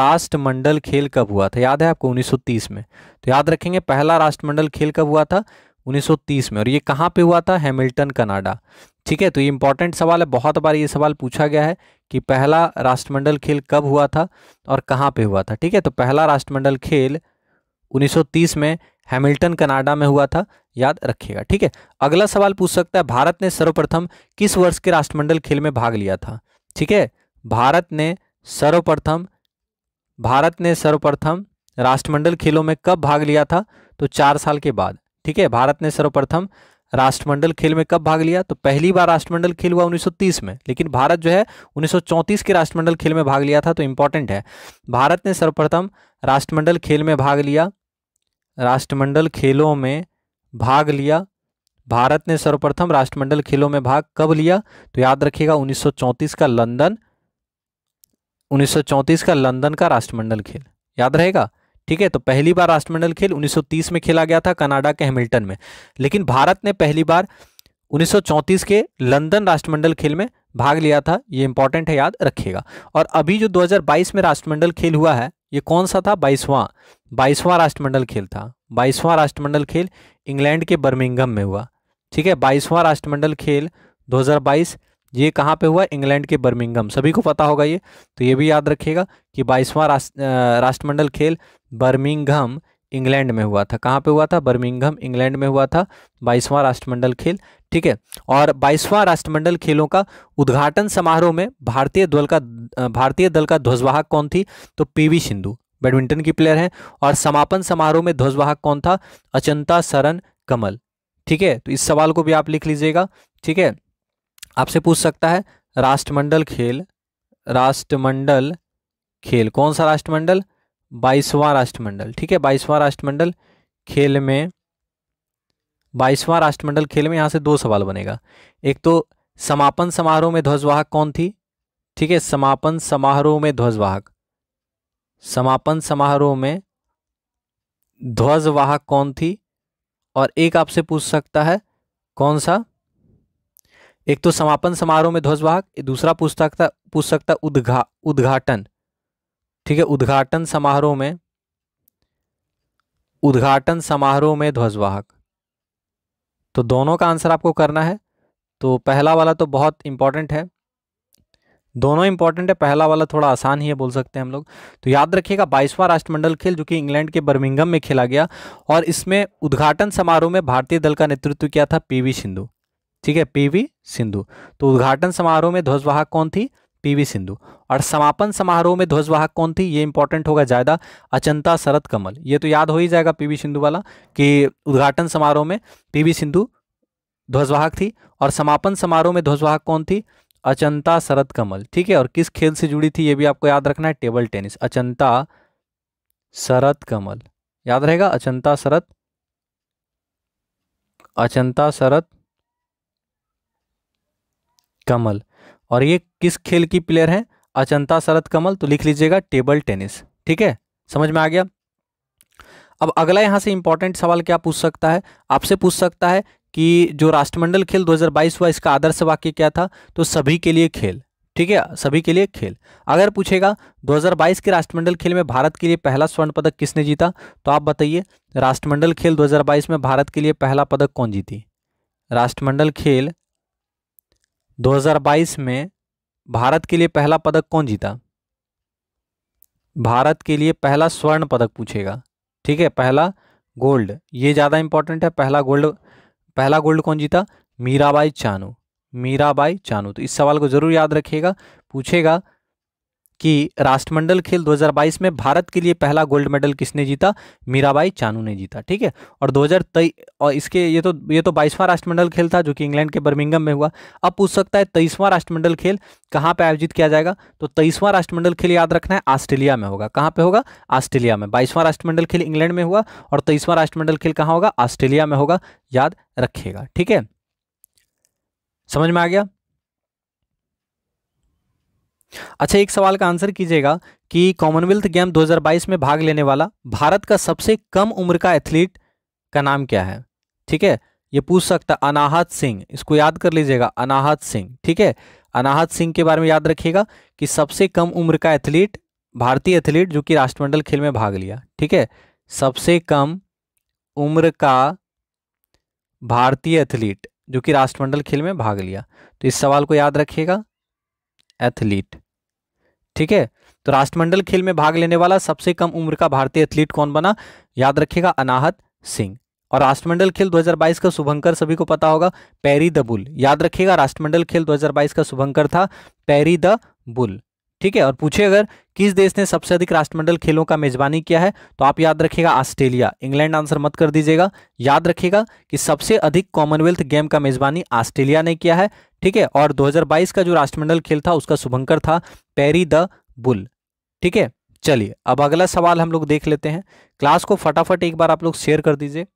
राष्ट्रमंडल खेल कब हुआ था याद है आपको 1930 में तो याद रखेंगे पहला राष्ट्रमंडल खेल कब हुआ था 1930 में और ये कहाँ पे हुआ था हैमिल्टन कनाडा ठीक है तो ये इंपॉर्टेंट सवाल है बहुत बार ये सवाल पूछा गया है कि पहला राष्ट्रमंडल खेल कब हुआ था और कहाँ पे हुआ था ठीक है तो पहला राष्ट्रमंडल खेल 1930 में हैमिल्टन कनाडा में हुआ था याद रखिएगा ठीक है अगला सवाल पूछ सकता है भारत ने सर्वप्रथम किस वर्ष के राष्ट्रमंडल खेल में भाग लिया था ठीक है भारत ने सर्वप्रथम भारत ने सर्वप्रथम राष्ट्रमंडल खेलों में कब भाग लिया था तो चार साल के बाद ठीक है भारत ने सर्वप्रथम राष्ट्रमंडल खेल में कब भाग लिया तो पहली बार राष्ट्रमंडल खेल हुआ 1930 में लेकिन भारत जो है 1934 के राष्ट्रमंडल खेल में भाग लिया था तो इम्पॉर्टेंट है भारत ने सर्वप्रथम राष्ट्रमंडल खेल में भाग लिया राष्ट्रमंडल खेलों में भाग लिया भारत ने सर्वप्रथम राष्ट्रमंडल खेलों में भाग कब लिया तो याद रखिएगा उन्नीस का लंदन उन्नीस का लंदन का राष्ट्रमंडल खेल याद रहेगा ठीक है तो पहली बार राष्ट्रमंडल खेल 1930 में खेला गया था कनाडा के हैमिल्टन में लेकिन भारत ने पहली बार 1934 के लंदन राष्ट्रमंडल खेल में भाग लिया था ये इंपॉर्टेंट है याद रखिएगा और अभी जो 2022 में राष्ट्रमंडल खेल हुआ है ये कौन सा था बाईसवां बाईसवां राष्ट्रमंडल खेल था बाईसवां राष्ट्रमंडल खेल इंग्लैंड के बर्मिंगम में हुआ ठीक है बाईसवां राष्ट्रमंडल खेल दो ये कहाँ पे हुआ इंग्लैंड के बर्मिंगम सभी को पता होगा ये तो ये भी याद रखिएगा कि बाईसवां राष्ट्र राष्ट्रमंडल खेल बर्मिंघम इंग्लैंड में हुआ था कहाँ पे हुआ था बर्मिंघम इंग्लैंड में हुआ था बाईसवां राष्ट्रमंडल खेल ठीक है और बाईसवां राष्ट्रमंडल खेलों का उद्घाटन समारोह में भारतीय दल का भारतीय दल का ध्वजवाहक कौन थी तो पीवी सिंधु बैडमिंटन की प्लेयर हैं और समापन समारोह में ध्वजवाहक कौन था अचंता सरन कमल ठीक है तो इस सवाल को भी आप लिख लीजिएगा ठीक है आपसे पूछ सकता है राष्ट्रमंडल खेल राष्ट्रमंडल खेल कौन सा राष्ट्रमंडल बाईसवां राष्ट्रमंडल ठीक है बाईसवां राष्ट्रमंडल खेल में बाईसवां राष्ट्रमंडल खेल में यहां से दो सवाल बनेगा एक तो समापन समारोह में ध्वजवाहक कौन थी ठीक है समापन समारोह में ध्वजवाहक समापन समारोह में ध्वजवाहक कौन थी और एक आपसे पूछ सकता है कौन सा एक तो समापन समारोह में ध्वजवाहक दूसरा पूछ सकता पूछ सकता उद्घा उद्घाटन ठीक है उद्घाटन समारोह में उद्घाटन समारोह में ध्वजवाहक तो दोनों का आंसर आपको करना है तो पहला वाला तो बहुत इंपॉर्टेंट है दोनों इंपॉर्टेंट है पहला वाला थोड़ा आसान ही है बोल सकते हैं हम लोग तो याद रखिएगा बाईसवां राष्ट्रमंडल खेल जो कि इंग्लैंड के बर्मिंगम में खेला गया और इसमें उद्घाटन समारोह में भारतीय दल का नेतृत्व किया था पीवी सिंधु ठीक है पीवी सिंधु तो उद्घाटन समारोह में ध्वजवाहक कौन थी पीवी सिंधु और समापन समारोह में ध्वजवाहक कौन थी ये इंपॉर्टेंट होगा ज़्यादा अचंता शरद कमल ये तो याद हो ही जाएगा पीवी सिंधु वाला कि उद्घाटन समारोह में पीवी सिंधु ध्वजवाहक थी और समापन समारोह में ध्वजवाहक कौन थी अचंता शरद कमल ठीक है और किस खेल से जुड़ी थी ये भी आपको याद रखना है टेबल टेनिस अचंता शरद कमल याद रहेगा अचंता शरद अचंता शरद कमल और ये किस खेल की प्लेयर हैं अचंता शरद कमल तो लिख लीजिएगा टेबल टेनिस ठीक है समझ में आ गया अब अगला यहाँ से इंपॉर्टेंट सवाल क्या पूछ सकता है आपसे पूछ सकता है कि जो राष्ट्रमंडल खेल 2022 हुआ इसका आदर्श वाक्य क्या था तो सभी के लिए खेल ठीक है सभी के लिए खेल अगर पूछेगा 2022 के राष्ट्रमंडल खेल में भारत के लिए पहला स्वर्ण पदक किसने जीता तो आप बताइए राष्ट्रमंडल खेल 2022 में भारत के लिए पहला पदक कौन जीती राष्ट्रमंडल खेल 2022 में भारत के लिए पहला पदक कौन जीता भारत के लिए पहला स्वर्ण पदक पूछेगा ठीक है पहला गोल्ड ये ज़्यादा इंपॉर्टेंट है पहला गोल्ड पहला गोल्ड कौन जीता मीराबाई चानू मीराबाई चानू तो इस सवाल को ज़रूर याद रखिएगा पूछेगा कि राष्ट्रमंडल खेल 2022 में भारत के लिए पहला गोल्ड मेडल किसने जीता मीराबाई चानू ने जीता ठीक है और दो और इसके ये तो ये तो बाईसवां राष्ट्रमंडल खेल था जो कि इंग्लैंड के बर्मिंगम में हुआ अब पूछ सकता है तेईसवां राष्ट्रमंडल खेल कहाँ पे आयोजित किया जाएगा तो तेईसवां राष्ट्रमंडल खेल याद रखना है ऑस्ट्रेलिया में होगा कहाँ पे होगा ऑस्ट्रेलिया में बाईसवां राष्ट्रमंडल खेल इंग्लैंड में हुआ और तेईसवां राष्ट्रमंडल खेल कहाँ होगा ऑस्ट्रेलिया में होगा याद रखेगा ठीक है समझ में आ गया अच्छा एक सवाल का आंसर कीजिएगा कि कॉमनवेल्थ गेम 2022 में भाग लेने वाला भारत का सबसे कम उम्र का एथलीट का नाम क्या है ठीक है ये पूछ सकता अनाहत सिंह इसको याद कर लीजिएगा अनाहत सिंह ठीक है अनाहत सिंह के बारे में याद रखिएगा कि सबसे कम उम्र का एथलीट भारतीय एथलीट जो कि राष्ट्रमंडल खेल में भाग लिया ठीक है सबसे कम उम्र का भारतीय एथलीट जो कि राष्ट्रमंडल खेल में भाग लिया तो इस सवाल को याद रखिएगा एथलीट ठीक है तो राष्ट्रमंडल खेल में भाग लेने वाला सबसे कम उम्र का भारतीय एथलीट कौन बना याद रखिएगा अनाहत सिंह और राष्ट्रमंडल खेल 2022 का शुभंकर सभी को पता होगा पैरी द बुल याद रखिएगा राष्ट्रमंडल खेल 2022 का शुभंकर था पैरी द बुल ठीक है और पूछे अगर किस देश ने सबसे अधिक राष्ट्रमंडल खेलों का मेजबानी किया है तो आप याद रखिएगा ऑस्ट्रेलिया इंग्लैंड आंसर मत कर दीजिएगा याद रखिएगा कि सबसे अधिक कॉमनवेल्थ गेम का मेजबानी ऑस्ट्रेलिया ने किया है ठीक है और 2022 का जो राष्ट्रमंडल खेल था उसका शुभंकर था पेरी द बुल ठीक है चलिए अब अगला सवाल हम लोग देख लेते हैं क्लास को फटाफट एक बार आप लोग शेयर कर दीजिए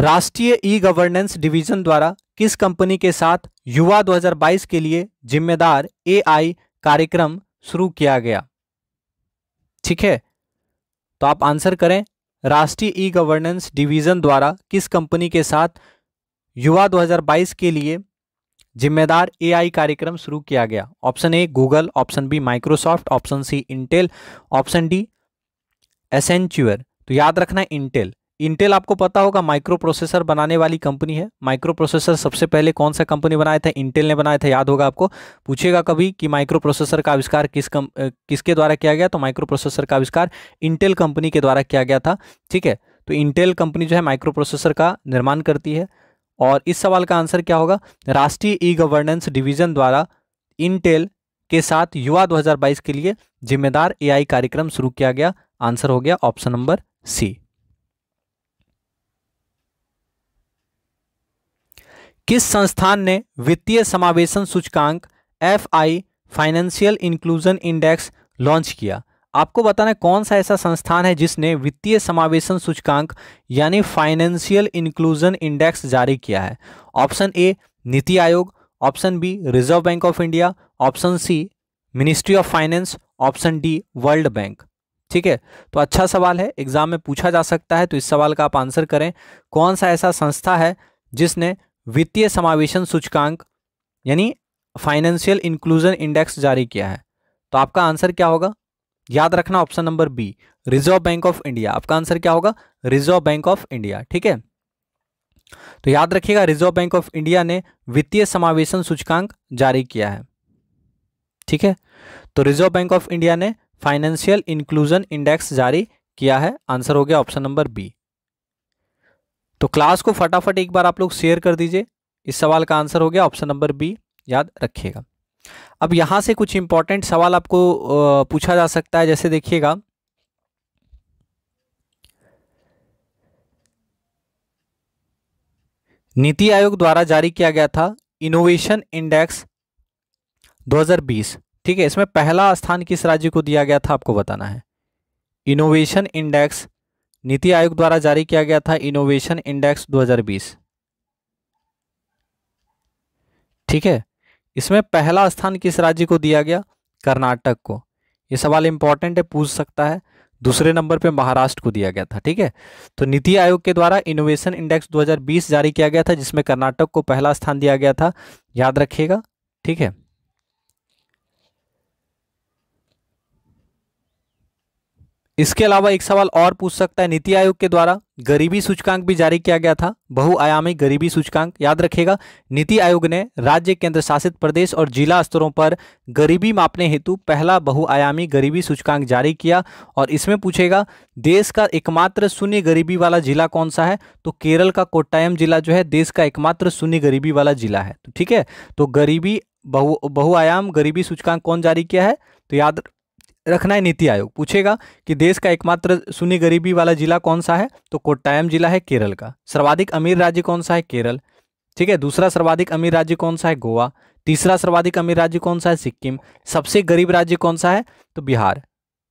राष्ट्रीय ई गवर्नेंस डिवीजन द्वारा किस कंपनी के साथ युवा 2022 के लिए जिम्मेदार एआई कार्यक्रम शुरू किया गया ठीक है तो आप आंसर करें राष्ट्रीय ई गवर्नेंस डिवीजन द्वारा किस कंपनी के साथ युवा 2022 के लिए जिम्मेदार एआई कार्यक्रम शुरू किया गया option A Google option B Microsoft option C Intel option D Accenture तो याद रखना इंटेल इंटेल आपको पता होगा माइक्रो प्रोसेसर बनाने वाली कंपनी है माइक्रो प्रोसेसर सबसे पहले कौन सा कंपनी बनाया था इंटेल ने बनाया था याद होगा आपको पूछेगा कभी कि माइक्रो प्रोसेसर का आविष्कार किस कम किसके द्वारा किया गया तो माइक्रो प्रोसेसर का आविष्कार इंटेल कंपनी के द्वारा किया गया था ठीक है तो इंटेल कंपनी जो है माइक्रो प्रोसेसर का निर्माण करती है और इस सवाल का आंसर क्या होगा राष्ट्रीय ई गवर्नेंस डिवीजन द्वारा इंटेल के साथ युवा 2022 के लिए जिम्मेदार एआई कार्यक्रम शुरू किया गया आंसर हो गया ऑप्शन नंबर सी किस संस्थान ने वित्तीय समावेशन सूचकांक F I financial inclusion index launch किया आपको बताना है कौन सा ऐसा संस्थान है जिसने वित्तीय समावेशन सूचकांक यानी फाइनेंशियल इंक्लूजन इंडेक्स जारी किया है option A NITI Aayog option B Reserve Bank of India option C Ministry of Finance option D World Bank ठीक है तो अच्छा सवाल है एग्जाम में पूछा जा सकता है तो इस सवाल का आप आंसर करें कौन सा ऐसा संस्था है जिसने वित्तीय समावेशन सूचकांक यानी फाइनेंशियल इंक्लूजन इंडेक्स जारी किया है तो आपका आंसर क्या होगा याद रखना option number B Reserve Bank of India आपका आंसर क्या होगा रिजर्व बैंक ऑफ इंडिया ठीक है तो याद रखिएगा रिजर्व बैंक ऑफ इंडिया ने वित्तीय समावेशन सूचकांक जारी किया है ठीक है तो रिजर्व बैंक ऑफ इंडिया ने फाइनेंशियल इंक्लूजन इंडेक्स जारी किया है आंसर हो गया ऑप्शन नंबर बी तो क्लास को फटाफट एक बार आप लोग शेयर कर दीजिए इस सवाल का आंसर हो गया ऑप्शन नंबर बी याद रखिएगा अब यहां से कुछ इंपॉर्टेंट सवाल आपको पूछा जा सकता है जैसे देखिएगा नीति आयोग द्वारा जारी किया गया था इनोवेशन इंडेक्स 2020 ठीक है इसमें पहला स्थान किस राज्य को दिया गया था आपको बताना है इनोवेशन इंडेक्स नीति आयोग द्वारा जारी किया गया था इनोवेशन इंडेक्स 2020 ठीक है इसमें पहला स्थान किस राज्य को दिया गया कर्नाटक को ये सवाल इंपॉर्टेंट है पूछ सकता है दूसरे नंबर पे महाराष्ट्र को दिया गया था ठीक है तो नीति आयोग के द्वारा इनोवेशन इंडेक्स 2020 जारी किया गया था जिसमें कर्नाटक को पहला स्थान दिया गया था याद रखिएगा ठीक है इसके अलावा एक सवाल और पूछ सकता है नीति आयोग के द्वारा गरीबी सूचकांक भी जारी किया गया था बहुआयामी गरीबी सूचकांक याद रखेगा नीति आयोग ने राज्य केंद्र शासित प्रदेश और जिला स्तरों पर गरीबी मापने हेतु पहला बहुआयामी गरीबी सूचकांक जारी किया और इसमें पूछेगा देश का एकमात्र शून्य गरीबी वाला जिला कौन सा है तो केरल का कोट्टायम जिला जो है देश का एकमात्र शून्य गरीबी वाला जिला है तो ठीक है तो गरीबी बहु बहुआयाम गरीबी सूचकांक कौन जारी किया है तो याद रखना है नीति आयोग पूछेगा कि देश का एकमात्र सुनी गरीबी वाला जिला कौन सा है तो कोट्टायम जिला है केरल का सर्वाधिक अमीर राज्य कौन सा है केरल ठीक है दूसरा सर्वाधिक अमीर राज्य कौन सा है गोवा तीसरा सर्वाधिक अमीर राज्य कौन सा है सिक्किम सबसे गरीब राज्य कौन सा है तो बिहार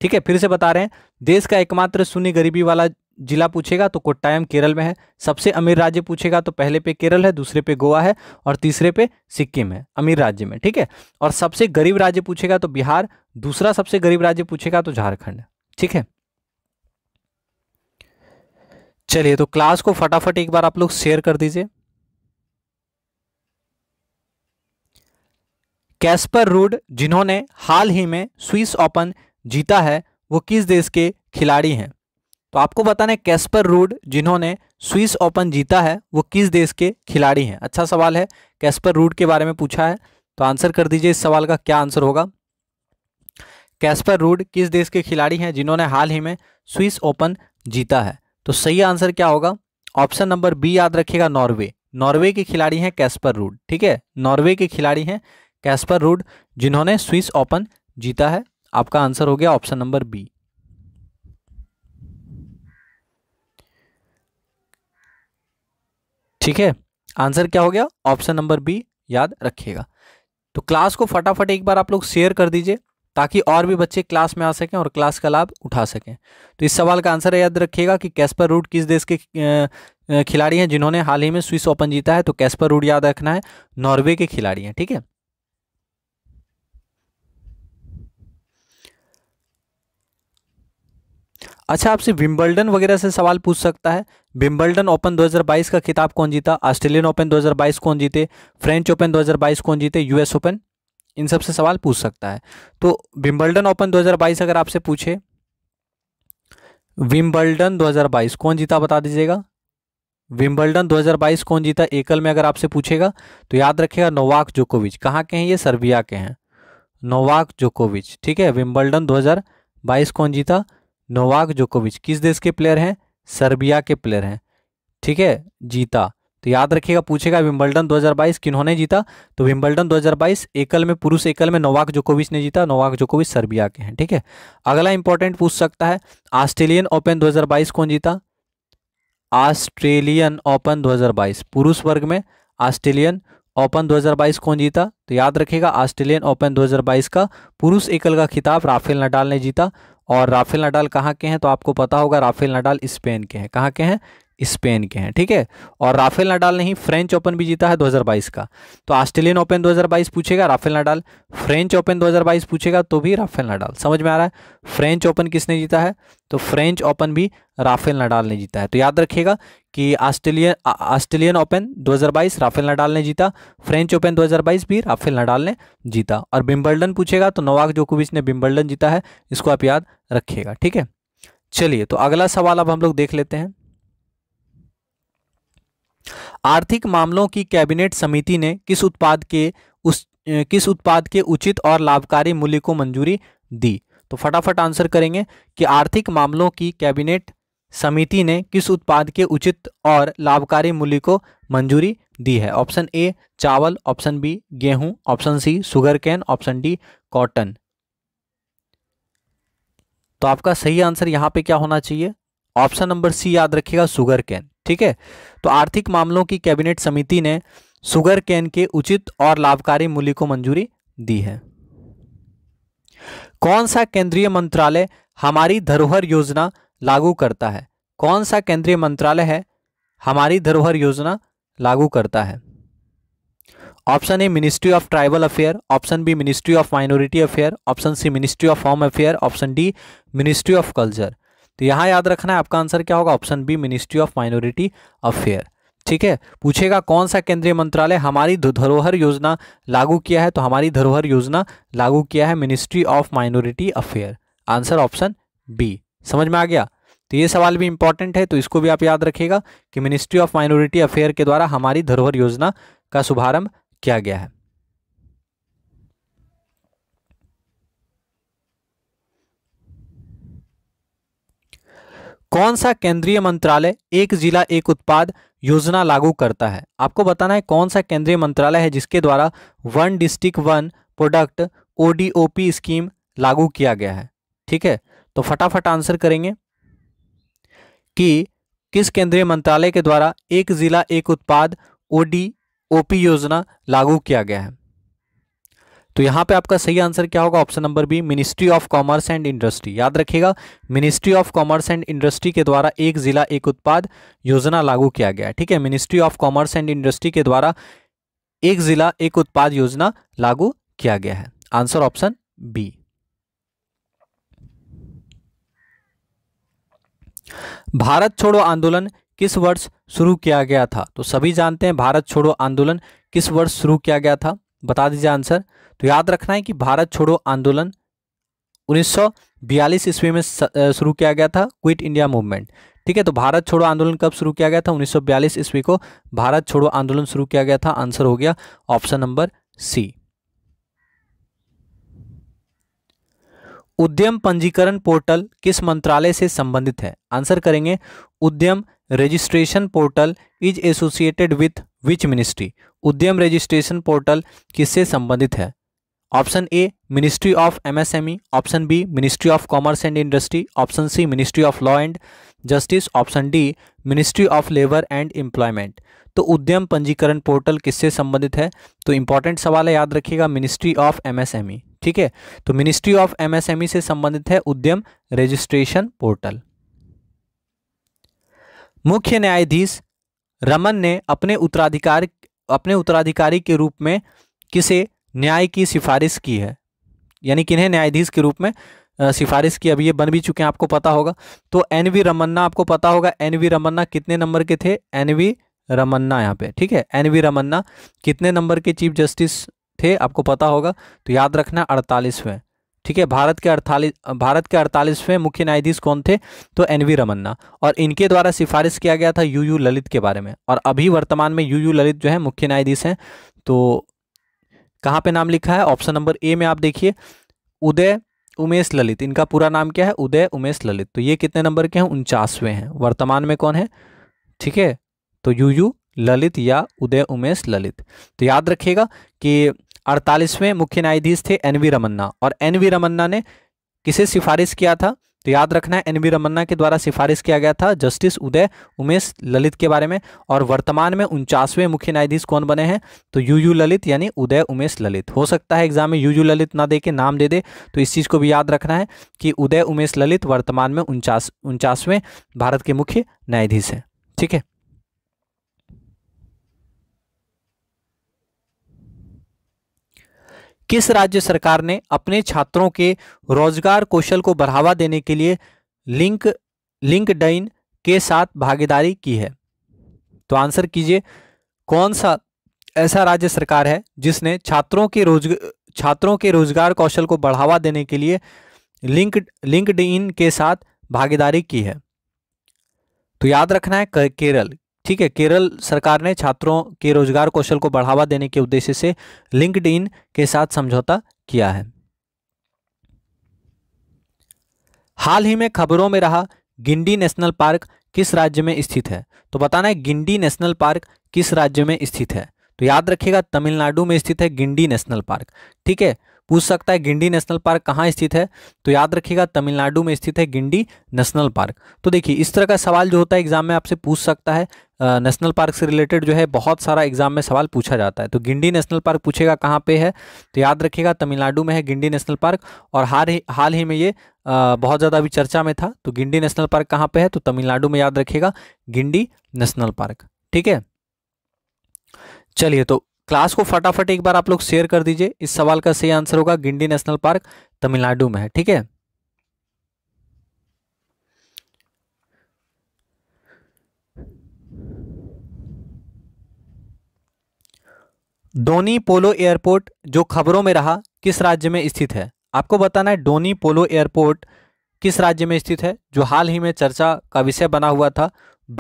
ठीक है फिर से बता रहे हैं देश का एकमात्र शून्य गरीबी वाला जिला पूछेगा तो कोट्टायम केरल में है सबसे अमीर राज्य पूछेगा तो पहले पे केरल है दूसरे पे गोवा है और तीसरे पे सिक्किम है अमीर राज्य में ठीक है और सबसे गरीब राज्य पूछेगा तो बिहार दूसरा सबसे गरीब राज्य पूछेगा तो झारखंड ठीक है चलिए तो क्लास को फटाफट एक बार आप लोग शेयर कर दीजिए कैस्पर रूड जिन्होंने हाल ही में स्विस ओपन जीता है वो किस देश के खिलाड़ी हैं तो आपको बताना है कैस्पर रूड जिन्होंने स्विस ओपन जीता है वो किस देश के खिलाड़ी हैं अच्छा सवाल है कैस्पर रूड के बारे में पूछा है तो आंसर कर दीजिए इस सवाल का क्या आंसर होगा कैस्पर रूड किस देश के खिलाड़ी हैं जिन्होंने हाल ही में स्विस ओपन जीता है तो सही आंसर क्या होगा ऑप्शन नंबर बी याद रखिएगा नॉर्वे नॉर्वे के खिलाड़ी हैं कैस्पर रूड ठीक है नॉर्वे के खिलाड़ी हैं कैस्पर रूड जिन्होंने स्विस ओपन जीता है आपका आंसर हो गया ऑप्शन नंबर बी ठीक है आंसर क्या हो गया ऑप्शन नंबर बी याद रखिएगा तो क्लास को फटाफट एक बार आप लोग शेयर कर दीजिए ताकि और भी बच्चे क्लास में आ सकें और क्लास का लाभ उठा सकें तो इस सवाल का आंसर याद रखिएगा कि कैस्पर रूड किस देश के खिलाड़ी हैं जिन्होंने हाल ही में स्विस ओपन जीता है तो कैस्पर रूड याद रखना है नॉर्वे के खिलाड़ी हैं ठीक है अच्छा आपसे विम्बल्डन वगैरह से सवाल पूछ सकता है विम्बल्डन ओपन 2022 का खिताब कौन जीता ऑस्ट्रेलियन ओपन 2022 कौन जीते फ्रेंच ओपन 2022 कौन जीते यूएस ओपन इन सब से सवाल पूछ सकता है तो विम्बल्डन ओपन 2022 अगर आपसे पूछे विम्बल्डन 2022 कौन जीता बता दीजिएगा विम्बल्डन 2022 कौन जीता एकल में अगर आपसे पूछेगा तो याद रखिएगा नोवाक जोकोविच कहाँ के हैं ये सर्बिया के हैं नोवाक जोकोविच ठीक है विम्बल्डन दो कौन जीता नोवाक जोकोविच किस देश के प्लेयर हैं सर्बिया के प्लेयर हैं ठीक है जीता तो याद रखिएगा पूछेगा विम्बल्डन 2022 किन्होंने जीता तो विम्बल्डन 2022 एकल में पुरुष एकल में नोवाक जोकोविच ने जीता नोवाक जोकोविच सर्बिया के हैं ठीक है अगला इंपॉर्टेंट पूछ सकता है ऑस्ट्रेलियन ओपन 2022 कौन जीता ऑस्ट्रेलियन ओपन 2022 पुरुष वर्ग में ऑस्ट्रेलियन ओपन 2022 कौन जीता तो याद रखेगा ऑस्ट्रेलियन ओपन दो का पुरुष एकल का खिताब राफेल नडाल ने जीता और राफेल नडाल कहाँ के हैं तो आपको पता होगा राफेल नडाल स्पेन के हैं कहाँ के हैं स्पेन के हैं ठीक है और राफेल नडाल ने ही फ्रेंच ओपन भी जीता है 2022 का तो ऑस्ट्रेलियन ओपन 2022 पूछेगा राफेल नडाल फ्रेंच ओपन 2022 पूछेगा तो भी राफेल नडाल समझ में आ रहा है फ्रेंच ओपन किसने जीता है तो फ्रेंच ओपन भी राफेल नडाल ने जीता है तो याद रखिएगा कि Australian Australian Open 2022 Rafael Nadal ने जीता फ्रेंच ओपन 2022 भी राफेल नडाल ने जीता और बिम्बल्डन पूछेगा तो नोवाक जोकोविच ने बिम्बल्डन जीता है इसको आप याद रखिएगा ठीक है चलिए तो अगला सवाल अब हम लोग देख लेते हैं आर्थिक मामलों की कैबिनेट समिति ने किस उत्पाद के उस किस उत्पाद के उचित और लाभकारी मूल्य को मंजूरी दी तो फटाफट आंसर करेंगे कि आर्थिक मामलों की कैबिनेट समिति ने किस उत्पाद के उचित और लाभकारी मूल्य को मंजूरी दी है ऑप्शन ए चावल ऑप्शन बी गेहूं option C sugar cane option D cotton तो आपका सही आंसर यहां पे क्या होना चाहिए ऑप्शन नंबर सी याद रखिएगा सुगर कैन ठीक है तो आर्थिक मामलों की कैबिनेट समिति ने सुगर कैन के उचित और लाभकारी मूल्य को मंजूरी दी है कौन सा केंद्रीय मंत्रालय हमारी धरोहर योजना लागू करता है कौन सा केंद्रीय मंत्रालय है हमारी धरोहर योजना लागू करता है option A Ministry of Tribal Affair option B Ministry of Minority Affair option C Ministry of Home Affair option D Ministry of Culture तो यहाँ याद रखना है आपका आंसर क्या होगा option B Ministry of Minority Affair ठीक है पूछेगा कौन सा केंद्रीय मंत्रालय हमारी धरोहर योजना लागू किया है तो हमारी धरोहर योजना लागू किया है Ministry of Minority Affair answer option B समझ में आ गया तो ये सवाल भी इंपॉर्टेंट है तो इसको भी आप याद रखिएगा कि मिनिस्ट्री ऑफ माइनॉरिटी अफेयर के द्वारा हमारी धरोहर योजना का शुभारंभ किया गया है कौन सा केंद्रीय मंत्रालय एक जिला एक उत्पाद योजना लागू करता है आपको बताना है कौन सा केंद्रीय मंत्रालय है जिसके द्वारा one district one product ODOP scheme लागू किया गया है ठीक है तो फटाफट आंसर करेंगे कि किस केंद्रीय मंत्रालय के द्वारा एक जिला एक उत्पाद ओडीओपी योजना लागू किया गया है तो यहां पे आपका सही आंसर क्या होगा option number B Ministry of Commerce and Industry याद रखिएगा Ministry of Commerce and Industry के द्वारा एक जिला एक उत्पाद योजना लागू किया गया ठीक है Ministry of Commerce and Industry के द्वारा एक जिला एक उत्पाद योजना लागू किया गया है आंसर ऑप्शन बी भारत छोड़ो आंदोलन किस वर्ष शुरू किया गया था तो सभी जानते हैं भारत छोड़ो आंदोलन किस वर्ष शुरू किया गया था बता दीजिए आंसर तो याद रखना है कि भारत छोड़ो आंदोलन 1942 ईस्वी में शुरू किया गया था क्विट इंडिया मूवमेंट ठीक है तो भारत छोड़ो आंदोलन कब शुरू किया गया था 1942 ईस्वी को भारत छोड़ो आंदोलन शुरू किया गया था आंसर हो गया ऑप्शन नंबर सी उद्यम पंजीकरण पोर्टल किस मंत्रालय से संबंधित है आंसर करेंगे Udyam registration portal is associated with which ministry Udyam registration portal किससे संबंधित है option A Ministry of MSME option B Ministry of Commerce and Industry option C Ministry of Law and Justice option D Ministry of Labour and Employment तो उद्यम पंजीकरण portal किससे संबंधित है तो इंपॉर्टेंट सवाल है याद रखिएगा मिनिस्ट्री ऑफ एमएसएमई ठीक है तो मिनिस्ट्री ऑफ एमएसएमई से संबंधित है उद्यम रजिस्ट्रेशन पोर्टल मुख्य न्यायाधीश रमन ने अपने उत्तराधिकार अपने उत्तराधिकारी के रूप में किसे न्याय की सिफारिश की है यानी किन्हें न्यायाधीश के रूप में सिफारिश की अभी ये बन भी चुके हैं आपको पता होगा तो एन वी रमन्ना आपको पता होगा एन वी रमन्ना कितने नंबर के थे एन वी रमन्ना यहाँ पे ठीक है एन वी रमन्ना कितने नंबर के चीफ जस्टिस थे आपको पता होगा तो याद रखना अड़तालीसवें ठीक है भारत के अड़तालीस भारत के अड़तालीसवें मुख्य न्यायाधीश कौन थे तो एन वी रमन्ना और इनके द्वारा सिफारिश किया गया था यू यू ललित के बारे में और अभी वर्तमान में यू यू ललित जो है मुख्य न्यायाधीश हैं तो कहाँ पे नाम लिखा है ऑप्शन नंबर ए में आप देखिए उदय उमेश ललित इनका पूरा नाम क्या है उदय उमेश ललित तो ये कितने नंबर के हैं उनचासवें हैं वर्तमान में कौन है ठीक है तो यू यू ललित या उदय उमेश ललित तो याद रखिएगा कि अड़तालीसवें मुख्य न्यायाधीश थे एन वी रमन्ना और एन वी रमन्ना ने किसे सिफारिश किया था तो याद रखना है एनवी रमन्ना के द्वारा सिफारिश किया गया था जस्टिस उदय उमेश ललित के बारे में और वर्तमान में उनचासवें मुख्य न्यायाधीश कौन बने हैं तो यू यू ललित यानी उदय उमेश ललित हो सकता है एग्जाम में यू ललित ना दे के नाम दे दे तो इस चीज़ को भी याद रखना है कि उदय उमेश ललित वर्तमान में उनचास उनचासवें भारत के मुख्य न्यायाधीश हैं ठीक है किस राज्य सरकार ने अपने छात्रों के रोजगार कौशल को बढ़ावा देने के लिए लिंक डाइन के साथ भागीदारी की है तो आंसर कीजिए कौन सा ऐसा राज्य सरकार है जिसने छात्रों के रोज छात्रों के रोजगार कौशल को बढ़ावा देने के लिए लिंक लिंकड के साथ भागीदारी की है तो याद रखना है केरल ठीक है केरल सरकार ने छात्रों के रोजगार कौशल को बढ़ावा देने के उद्देश्य से लिंकड के साथ समझौता किया है हाल ही में खबरों में रहा गिंडी नेशनल पार्क किस राज्य में स्थित है तो बताना है गिंडी नेशनल पार्क किस राज्य में स्थित है तो याद रखिएगा तमिलनाडु में स्थित है गिंडी नेशनल पार्क ठीक है पूछ सकता है गिंडी नेशनल पार्क कहाँ स्थित है तो याद रखिएगा तमिलनाडु में स्थित है गिंडी नेशनल पार्क तो देखिए इस तरह का सवाल जो होता है एग्जाम में आपसे पूछ सकता है नेशनल पार्क से रिलेटेड जो है बहुत सारा एग्जाम में सवाल पूछा जाता है तो गिंडी नेशनल पार्क पूछेगा कहाँ पे है तो याद रखिएगा तमिलनाडु में है गिंडी नेशनल पार्क और हाल ही हाल ही में ये आ, बहुत ज़्यादा अभी चर्चा में था तो गिंडी नेशनल पार्क कहाँ पे है तो तमिलनाडु में याद रखिएगा गिंडी नेशनल पार्क ठीक है चलिए तो क्लास को फटाफट एक बार आप लोग शेयर कर दीजिए इस सवाल का सही आंसर होगा गिंडी नेशनल पार्क तमिलनाडु में है ठीक है डोनी पोलो एयरपोर्ट जो खबरों में रहा किस राज्य में स्थित है आपको बताना है डोनी पोलो एयरपोर्ट किस राज्य में स्थित है जो हाल ही में चर्चा का विषय बना हुआ था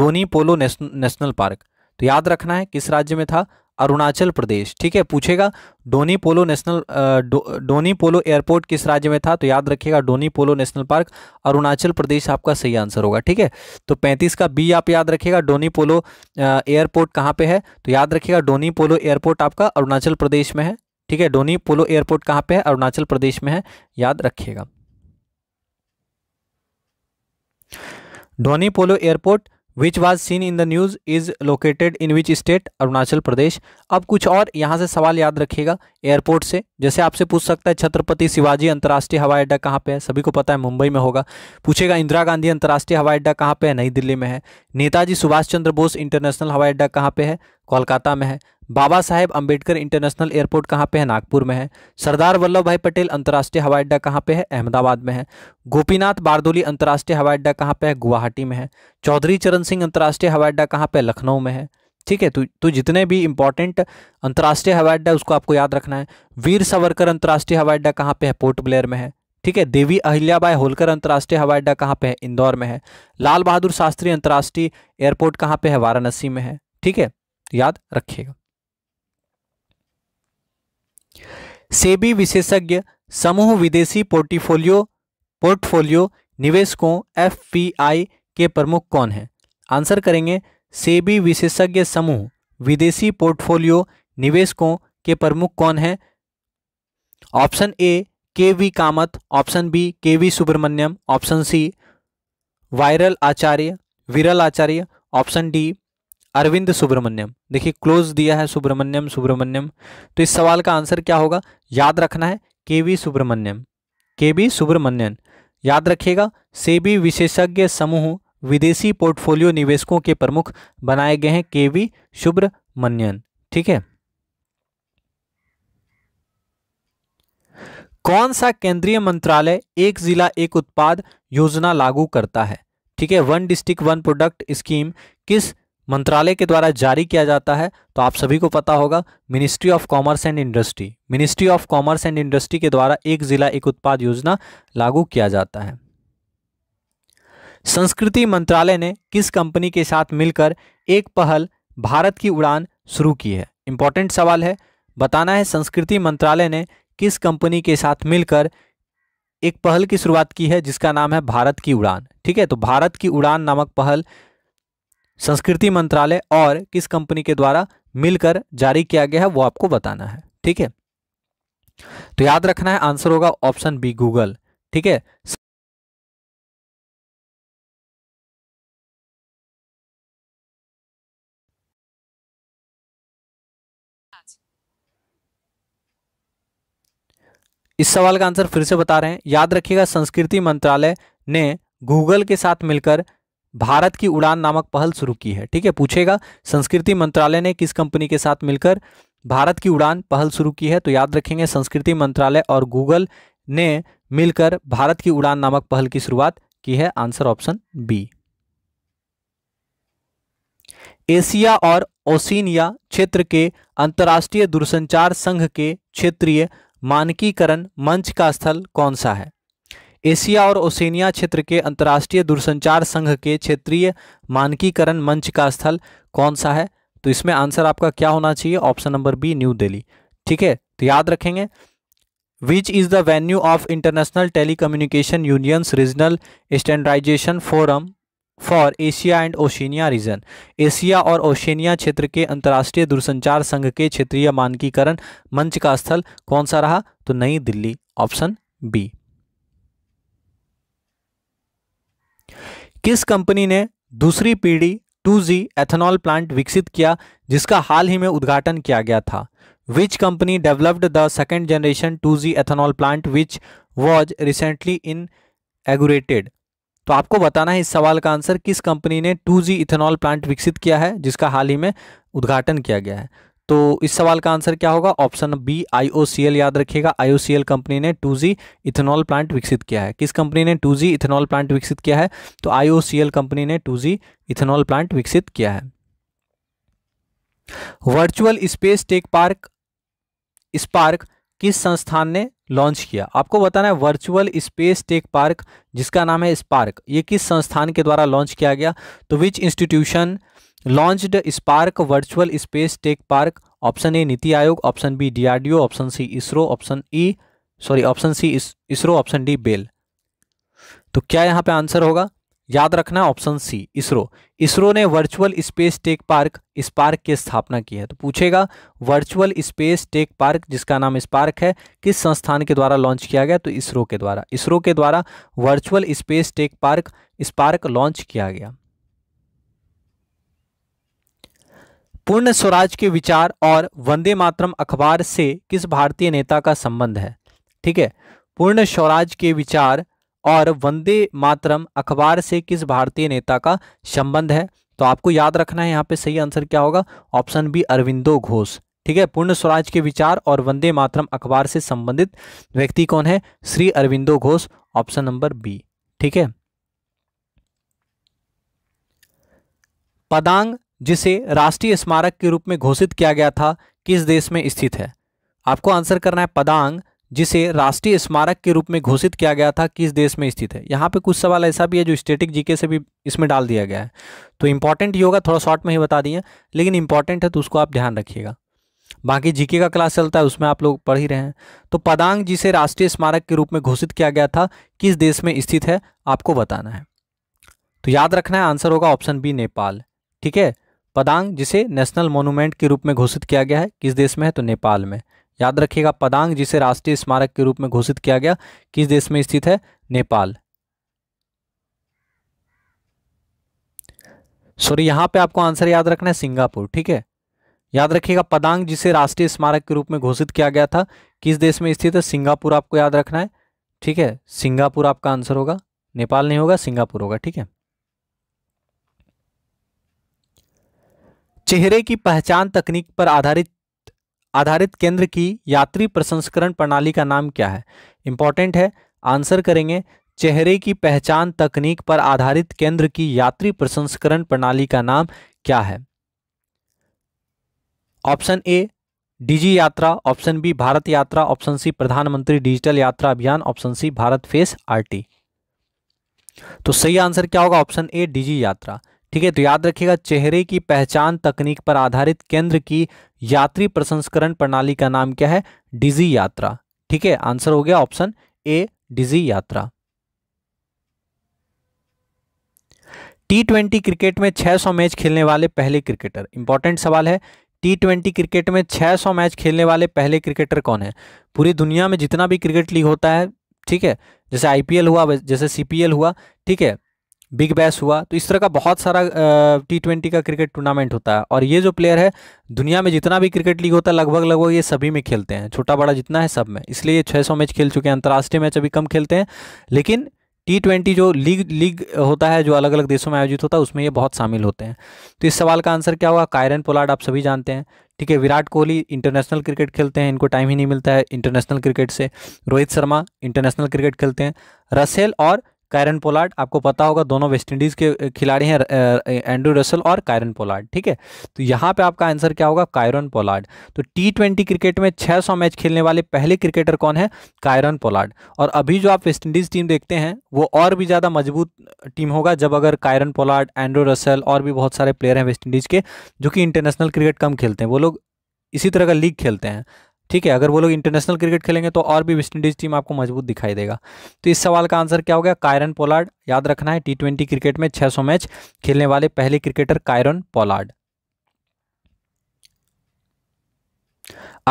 डोनी पोलो नेशनल पार्क तो याद रखना है किस राज्य में था अरुणाचल प्रदेश ठीक है पूछेगा डोनी पोलो नेशनल डोनी पोलो एयरपोर्ट किस राज्य में था तो याद रखिएगा डोनी पोलो नेशनल पार्क अरुणाचल प्रदेश आपका सही आंसर होगा ठीक है तो पैंतीस का बी आप याद रखिएगा डोनी पोलो एयरपोर्ट कहाँ पे है तो याद रखिएगा डोनी पोलो एयरपोर्ट आपका अरुणाचल प्रदेश में है ठीक है डोनी पोलो एयरपोर्ट कहाँ पर है अरुणाचल प्रदेश में है याद रखिएगा Donyi Polo airport which was seen in the news is located in which state Arunachal Pradesh अब कुछ और यहाँ से सवाल याद रखिएगा एयरपोर्ट से जैसे आपसे पूछ सकता है छत्रपति शिवाजी अंतर्राष्ट्रीय हवाई अड्डा कहाँ पे है सभी को पता है मुंबई में होगा पूछेगा इंदिरा गांधी अंतर्राष्ट्रीय हवाई अड्डा कहाँ पे है नई दिल्ली में है नेताजी सुभाष चंद्र बोस इंटरनेशनल हवाई अड्डा कहाँ पे है कोलकाता में है बाबा साहेब अंबेडकर इंटरनेशनल एयरपोर्ट कहाँ पे है नागपुर में है सरदार वल्लभ भाई पटेल अंतर्राष्ट्रीय हवाई अड्डा कहाँ पे है अहमदाबाद में है गोपीनाथ बारदोली अंतर्राष्ट्रीय हवाई अड्डा कहाँ पे है गुवाहाटी में है चौधरी चरण सिंह अंतर्राष्ट्रीय हवाई अड्डा कहाँ पे लखनऊ में है ठीक है तो तो जितने भी इंपॉर्टेंट अंतर्राष्ट्रीय हवाई अड्डा उसको आपको याद रखना है वीर सावरकर अंतर्राष्ट्रीय हवाई अड्डा कहाँ पे है पोर्ट ब्लेयर में है ठीक है देवी अहिल्याबाई होलकर अंतर्राष्ट्रीय हवाई अड्डा कहाँ पे है इंदौर में है लाल बहादुर शास्त्री अंतर्राष्ट्रीय एयरपोर्ट कहाँ पे है वाराणसी में है ठीक है याद रखिएगा सेबी विशेषज्ञ समूह विदेशी पोर्टफोलियो पोर्टफोलियो निवेशकों एफ के प्रमुख कौन है आंसर करेंगे सेबी विशेषज्ञ समूह विदेशी पोर्टफोलियो निवेशकों के प्रमुख कौन है option A K V Kamath option B K V Subramanian option C Viral Acharya Viral Acharya option D Arvind Subramanian देखिए क्लोज दिया है सुब्रमण्यम सुब्रमण्यम तो इस सवाल का आंसर क्या होगा याद रखना है के वी सुब्रमण्यम के वी सुब्रमण्यन याद रखिएगा सेबी विशेषज्ञ समूह विदेशी पोर्टफोलियो निवेशकों के प्रमुख बनाए गए हैं के वी सुब्रमण्यन ठीक है कौन सा केंद्रीय मंत्रालय एक जिला एक उत्पाद योजना लागू करता है ठीक है one district one product scheme किस मंत्रालय के द्वारा जारी किया जाता है तो आप सभी को पता होगा Ministry of Commerce and Industry Ministry of Commerce and Industry के द्वारा एक जिला एक उत्पाद योजना लागू किया जाता है संस्कृति मंत्रालय ने किस कंपनी के साथ मिलकर एक पहल भारत की उड़ान शुरू की है इंपॉर्टेंट सवाल है बताना है संस्कृति मंत्रालय ने किस कंपनी के साथ मिलकर एक पहल की शुरुआत की है जिसका नाम है भारत की उड़ान ठीक है तो भारत की उड़ान नामक पहल संस्कृति मंत्रालय और किस कंपनी के द्वारा मिलकर जारी किया गया है वो आपको बताना है ठीक है तो याद रखना है आंसर होगा ऑप्शन बी गूगल ठीक है इस सवाल का आंसर फिर से बता रहे हैं याद रखिएगा संस्कृति मंत्रालय ने गूगल के साथ मिलकर भारत की उड़ान नामक पहल शुरू की है ठीक है पूछेगा संस्कृति मंत्रालय ने किस कंपनी के साथ मिलकर भारत की उड़ान पहल शुरू की है तो याद रखेंगे संस्कृति मंत्रालय और गूगल ने मिलकर भारत की उड़ान नामक पहल की शुरुआत की है आंसर ऑप्शन बी एशिया और ओसिनिया क्षेत्र के अंतर्राष्ट्रीय दूरसंचार संघ के क्षेत्रीय मानकीकरण मंच का स्थल कौन सा है एशिया और ओसेनिया क्षेत्र के अंतर्राष्ट्रीय दूरसंचार संघ के क्षेत्रीय मानकीकरण मंच का स्थल कौन सा है तो इसमें आंसर आपका क्या होना चाहिए option number B New Delhi ठीक है तो याद रखेंगे which is the venue of International Telecommunication Unions Regional Standardisation Forum for Asia and Oceania region Asia और ओशिनिया क्षेत्र के अंतर्राष्ट्रीय दूरसंचार संघ के क्षेत्रीय मानकीकरण मंच का स्थल कौन सा रहा तो नई दिल्ली ऑप्शन बी किस कंपनी ने दूसरी पीढ़ी 2G एथेनॉल प्लांट विकसित किया जिसका हाल ही में उद्घाटन किया गया था which company developed the second generation 2G ethanol plant which was recently इन एगुरेटेड तो आपको बताना है इस सवाल का आंसर किस कंपनी ने 2G इथेनॉल प्लांट विकसित किया है जिसका हाल ही में उद्घाटन किया गया है तो इस सवाल का आंसर क्या होगा ऑप्शन बी आईओसीएल याद रखिएगा आईओसीएल कंपनी ने टू इथेनॉल प्लांट विकसित किया है किस कंपनी ने टू इथेनॉल प्लांट विकसित किया है तो आईओसीएल कंपनी ने टू इथेनॉल प्लांट विकसित किया है virtual space tech park SPARK किस संस्थान ने लॉन्च किया आपको बताना है वर्चुअल स्पेस टेक पार्क जिसका नाम है स्पार्क ये किस संस्थान के द्वारा लॉन्च किया गया तो which institution launched SPARK virtual space tech park option A NITI Aayog option B DRDO option C ISRO option E sorry option C ISRO option D BEL तो क्या यहाँ पे आंसर होगा याद रखना ऑप्शन सी इसरो इसरो ने virtual space tech park SPARK की स्थापना की है तो पूछेगा वर्चुअल स्पेस टेक पार्क जिसका नाम स्पार्क है किस संस्थान के द्वारा लॉन्च किया गया तो इसरो के द्वारा इसरो के द्वारा virtual space tech park SPARK launch किया गया पूर्ण स्वराज के विचार और वंदे मातरम अखबार से किस भारतीय नेता का संबंध है ठीक है पूर्ण स्वराज के विचार और वंदे मातरम अखबार से किस भारतीय नेता का संबंध है तो आपको याद रखना है यहाँ पे सही आंसर क्या होगा ऑप्शन बी अरविंदो घोष ठीक है पूर्ण स्वराज के विचार और वंदे मातरम अखबार से संबंधित व्यक्ति कौन है Shri Aurobindo Ghosh option number B ठीक है पदांग जिसे राष्ट्रीय स्मारक के रूप में घोषित किया गया था किस देश में स्थित है आपको आंसर करना है पदांग जिसे राष्ट्रीय स्मारक के रूप में घोषित किया गया था किस देश में स्थित है यहाँ पे कुछ सवाल ऐसा भी है जो स्टेटिक जीके से भी इसमें डाल दिया गया है तो इंपॉर्टेंट ही होगा थोड़ा शॉर्ट में ही बता दिए लेकिन इंपॉर्टेंट है तो उसको आप ध्यान रखिएगा बाकी जीके का क्लास चलता है उसमें आप लोग पढ़ ही रहे हैं तो पदांग जिसे राष्ट्रीय स्मारक के रूप में घोषित किया गया था किस देश में स्थित है आपको बताना है तो याद रखना है आंसर होगा ऑप्शन बी नेपाल ठीक है पदांग जिसे नेशनल मोनूमेंट के रूप में घोषित किया गया है किस देश में है तो नेपाल में याद रखिएगा पदांग जिसे राष्ट्रीय स्मारक के रूप में घोषित किया गया किस देश में स्थित है नेपाल सॉरी यहां पे आपको आंसर याद रखना है सिंगापुर ठीक है याद रखिएगा पदांग जिसे राष्ट्रीय स्मारक के रूप में घोषित किया गया था किस देश में स्थित है सिंगापुर आपको याद रखना है ठीक है सिंगापुर आपका आंसर होगा नेपाल नहीं होगा सिंगापुर होगा ठीक है चेहरे की पहचान तकनीक पर आधारित आधारित केंद्र की यात्री प्रसंस्करण प्रणाली का नाम क्या है इंपॉर्टेंट है आंसर करेंगे चेहरे की पहचान तकनीक पर आधारित केंद्र की यात्री प्रसंस्करण प्रणाली का नाम क्या है option A Digi Yatra option B Bharat Yatra option C प्रधानमंत्री डिजिटल यात्रा अभियान option C Bharat face RT तो सही आंसर क्या होगा ऑप्शन ए डीजी यात्रा ठीक है तो याद रखिएगा चेहरे की पहचान तकनीक पर आधारित केंद्र की यात्री प्रसंस्करण प्रणाली का नाम क्या है डिजी यात्रा ठीक है आंसर हो गया ऑप्शन ए डिजी यात्रा टी ट्वेंटी क्रिकेट में 600 मैच खेलने वाले पहले क्रिकेटर इंपॉर्टेंट सवाल है टी ट्वेंटी क्रिकेट में 600 मैच खेलने वाले पहले क्रिकेटर कौन है पूरी दुनिया में जितना भी क्रिकेट लीग होता है ठीक है जैसे आईपीएल हुआ जैसे सीपीएल हुआ ठीक है बिग बैश हुआ तो इस तरह का बहुत सारा टी ट्वेंटी का क्रिकेट टूर्नामेंट होता है और ये जो प्लेयर है दुनिया में जितना भी क्रिकेट लीग होता है लगभग लगभग ये सभी में खेलते हैं छोटा बड़ा जितना है सब में इसलिए ये छः सौ मैच खेल चुके हैं अंतर्राष्ट्रीय मैच अभी कम खेलते हैं लेकिन टी ट्वेंटी जो लीग लीग होता है जो अलग अलग देशों में आयोजित होता है उसमें ये बहुत शामिल होते हैं तो इस सवाल का आंसर क्या हुआ कायरन पोलार्ड आप सभी जानते हैं ठीक है विराट कोहली इंटरनेशनल क्रिकेट खेलते हैं इनको टाइम ही नहीं मिलता है इंटरनेशनल क्रिकेट से रोहित शर्मा इंटरनेशनल क्रिकेट खेलते हैं रसेल और कायरन पोलार्ड आपको पता होगा दोनों वेस्टइंडीज़ के खिलाड़ी हैं एंड्रू रसल और कायरन पोलार्ड ठीक है तो यहाँ पे आपका आंसर क्या होगा कायरन पोलार्ड तो टी ट्वेंटी क्रिकेट में 600 मैच खेलने वाले पहले क्रिकेटर कौन है कायरन पोलार्ड और अभी जो आप वेस्टइंडीज़ टीम देखते हैं वो और भी ज़्यादा मजबूत टीम होगा जब अगर कायरन पोलार्ड एंड्रू रसल और भी बहुत सारे प्लेयर हैं वेस्टइंडीज़ के जो कि इंटरनेशनल क्रिकेट कम खेलते हैं वो लोग इसी तरह का लीग खेलते हैं ठीक है अगर वो लोग इंटरनेशनल क्रिकेट खेलेंगे तो और भी वेस्टइंडीज़ टीम आपको मजबूत दिखाई देगा तो इस सवाल का आंसर क्या हो गया कायरन पोलार्ड याद रखना है टी ट्वेंटी क्रिकेट में छह मैच खेलने वाले पहले क्रिकेटर कायरन पोलार्ड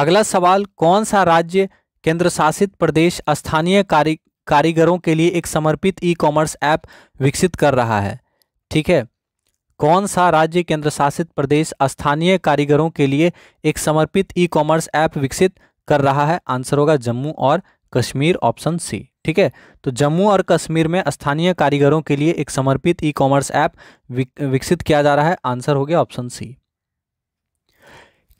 अगला सवाल कौन सा राज्य केंद्र शासित प्रदेश स्थानीय कारीगरों के लिए एक समर्पित ई कॉमर्स ऐप विकसित कर रहा है ठीक है कौन सा राज्य केंद्र शासित प्रदेश स्थानीय कारीगरों के लिए एक समर्पित ई कॉमर्स ऐप विकसित कर रहा है आंसर होगा जम्मू और कश्मीर ऑप्शन सी ठीक है तो जम्मू और कश्मीर में स्थानीय कारीगरों के लिए एक समर्पित ई कॉमर्स ऐप विकसित किया जा रहा है आंसर हो गया ऑप्शन सी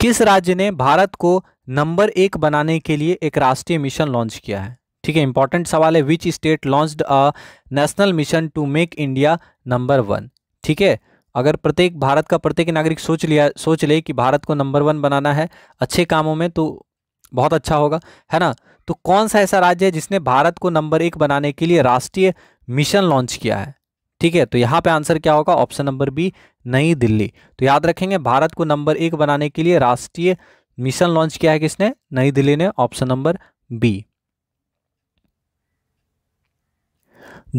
किस राज्य ने भारत को नंबर एक बनाने के लिए एक राष्ट्रीय मिशन लॉन्च किया है ठीक है इंपॉर्टेंट सवाल है which state launch a national mission to make India number one ठीक है अगर प्रत्येक भारत का प्रत्येक नागरिक सोच लिया सोच ले कि भारत को नंबर वन बनाना है अच्छे कामों में तो बहुत अच्छा होगा है ना तो कौन सा ऐसा राज्य है जिसने भारत को नंबर एक बनाने के लिए राष्ट्रीय मिशन लॉन्च किया है ठीक है तो यहाँ पे आंसर क्या होगा ऑप्शन नंबर बी नई दिल्ली तो याद रखेंगे भारत को नंबर एक बनाने के लिए राष्ट्रीय मिशन लॉन्च किया है किसने नई दिल्ली ने ऑप्शन नंबर बी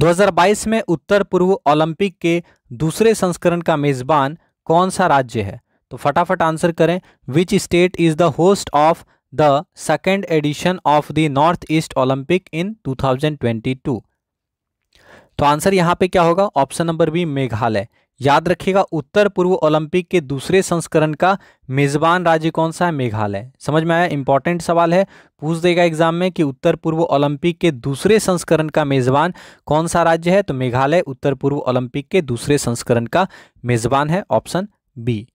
2022 में उत्तर पूर्व ओलंपिक के दूसरे संस्करण का मेजबान कौन सा राज्य है तो फटाफट आंसर करें which state is the host of the second edition of the North East Olympic in 2022 तो आंसर यहां पे क्या होगा ऑप्शन नंबर बी मेघालय याद रखिएगा उत्तर पूर्व ओलंपिक के दूसरे संस्करण का मेज़बान राज्य कौन सा है मेघालय समझ में आया इंपॉर्टेंट सवाल है पूछ देगा एग्जाम में कि उत्तर पूर्व ओलंपिक के दूसरे संस्करण का मेज़बान कौन सा राज्य है तो मेघालय उत्तर पूर्व ओलंपिक के दूसरे संस्करण का मेज़बान है ऑप्शन बी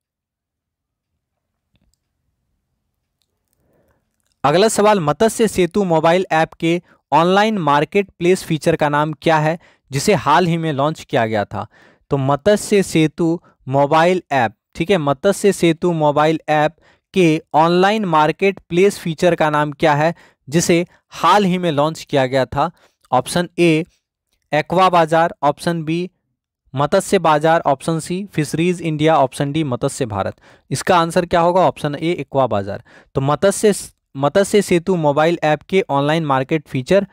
अगला सवाल मत्स्य सेतु मोबाइल ऐप के ऑनलाइन मार्केट प्लेस फीचर का नाम क्या है जिसे हाल ही में लॉन्च किया गया था तो मत्स्य सेतु मोबाइल ऐप ठीक है मत्स्य सेतु मोबाइल ऐप के ऑनलाइन मार्केट प्लेस फीचर का नाम क्या है जिसे हाल ही में लॉन्च किया गया था option A Aqua Bazaar option B Matsya Bazaar option C Fisheries India option D Matsya Bharat इसका आंसर क्या होगा ऑप्शन ए एक्वा बाजार तो मत्स्य मत्स्य सेतु मोबाइल ऐप के online market feature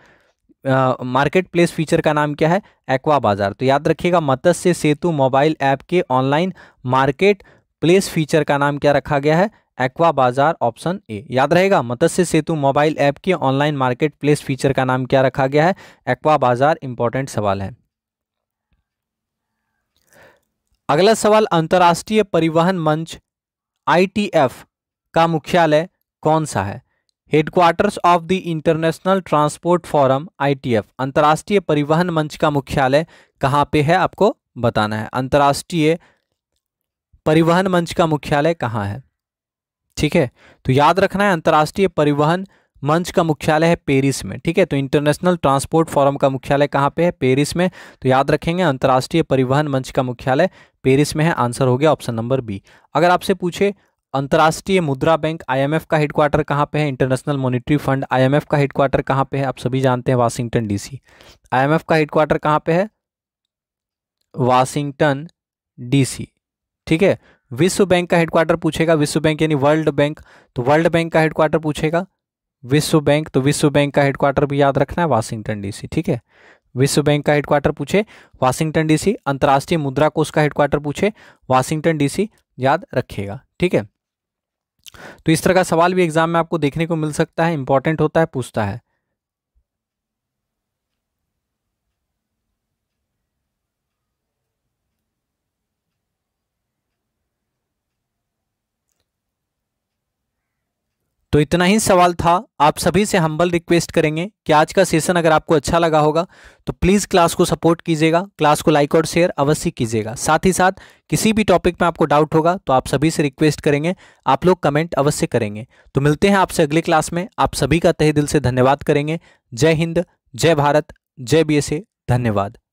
marketplace feature का नाम क्या है एक्वा बाजार तो याद रखिएगा मत्स्य सेतु मोबाइल ऐप के ऑनलाइन मार्केट प्लेस फीचर का नाम क्या रखा गया है एक्वा बाजार ऑप्शन ए याद रहेगा मत्स्य सेतु मोबाइल ऐप के ऑनलाइन मार्केट प्लेस फीचर का नाम क्या रखा गया है एक्वा बाजार इंपॉर्टेंट सवाल है अगला सवाल अंतर्राष्ट्रीय परिवहन मंच आई का मुख्यालय कौन सा है headquarters of the International Transport Forum ITF अंतर्राष्ट्रीय परिवहन मंच का मुख्यालय कहाँ पे है आपको बताना है अंतर्राष्ट्रीय परिवहन मंच का मुख्यालय कहाँ है ठीक है तो याद रखना है अंतर्राष्ट्रीय परिवहन मंच का मुख्यालय है पेरिस में ठीक है तो इंटरनेशनल ट्रांसपोर्ट फोरम का मुख्यालय कहाँ पे है पेरिस में तो याद रखेंगे अंतर्राष्ट्रीय परिवहन मंच का मुख्यालय पेरिस में है आंसर हो गया ऑप्शन नंबर बी अगर आपसे पूछे अंतर्राष्ट्रीय मुद्रा बैंक आईएमएफ का हेडक्वार्टर कहाँ पे है इंटरनेशनल मॉनिटरी फंड आईएमएफ का हेडक्वार्टर कहाँ पे है आप सभी जानते हैं वाशिंगटन डीसी आईएमएफ का हेडक्वार्टर कहाँ पे है वाशिंगटन डीसी ठीक है विश्व बैंक का हेडक्वार्टर पूछेगा विश्व बैंक यानी वर्ल्ड बैंक तो वर्ल्ड बैंक का हेडक्वार्टर पूछेगा विश्व बैंक तो विश्व बैंक का हेडक्वार्टर भी याद रखना है वाशिंगटन डीसी ठीक है विश्व बैंक का हेडक्वार्टर पूछे वाशिंगटन डीसी अंतर्राष्ट्रीय मुद्रा कोष का हेडक्वार्टर पूछे वाशिंगटन डीसी याद रखिएगा ठीक है तो इस तरह का सवाल भी एग्जाम में आपको देखने को मिल सकता है इंपॉर्टेंट होता है पूछता है तो इतना ही सवाल था आप सभी से हम्बल रिक्वेस्ट करेंगे कि आज का सेशन अगर आपको अच्छा लगा होगा तो प्लीज़ क्लास को सपोर्ट कीजिएगा क्लास को लाइक और शेयर अवश्य कीजिएगा साथ ही साथ किसी भी टॉपिक में आपको डाउट होगा तो आप सभी से रिक्वेस्ट करेंगे आप लोग कमेंट अवश्य करेंगे तो मिलते हैं आपसे अगले क्लास में आप सभी का तहे दिल से धन्यवाद करेंगे जय हिंद जय भारत जय बी धन्यवाद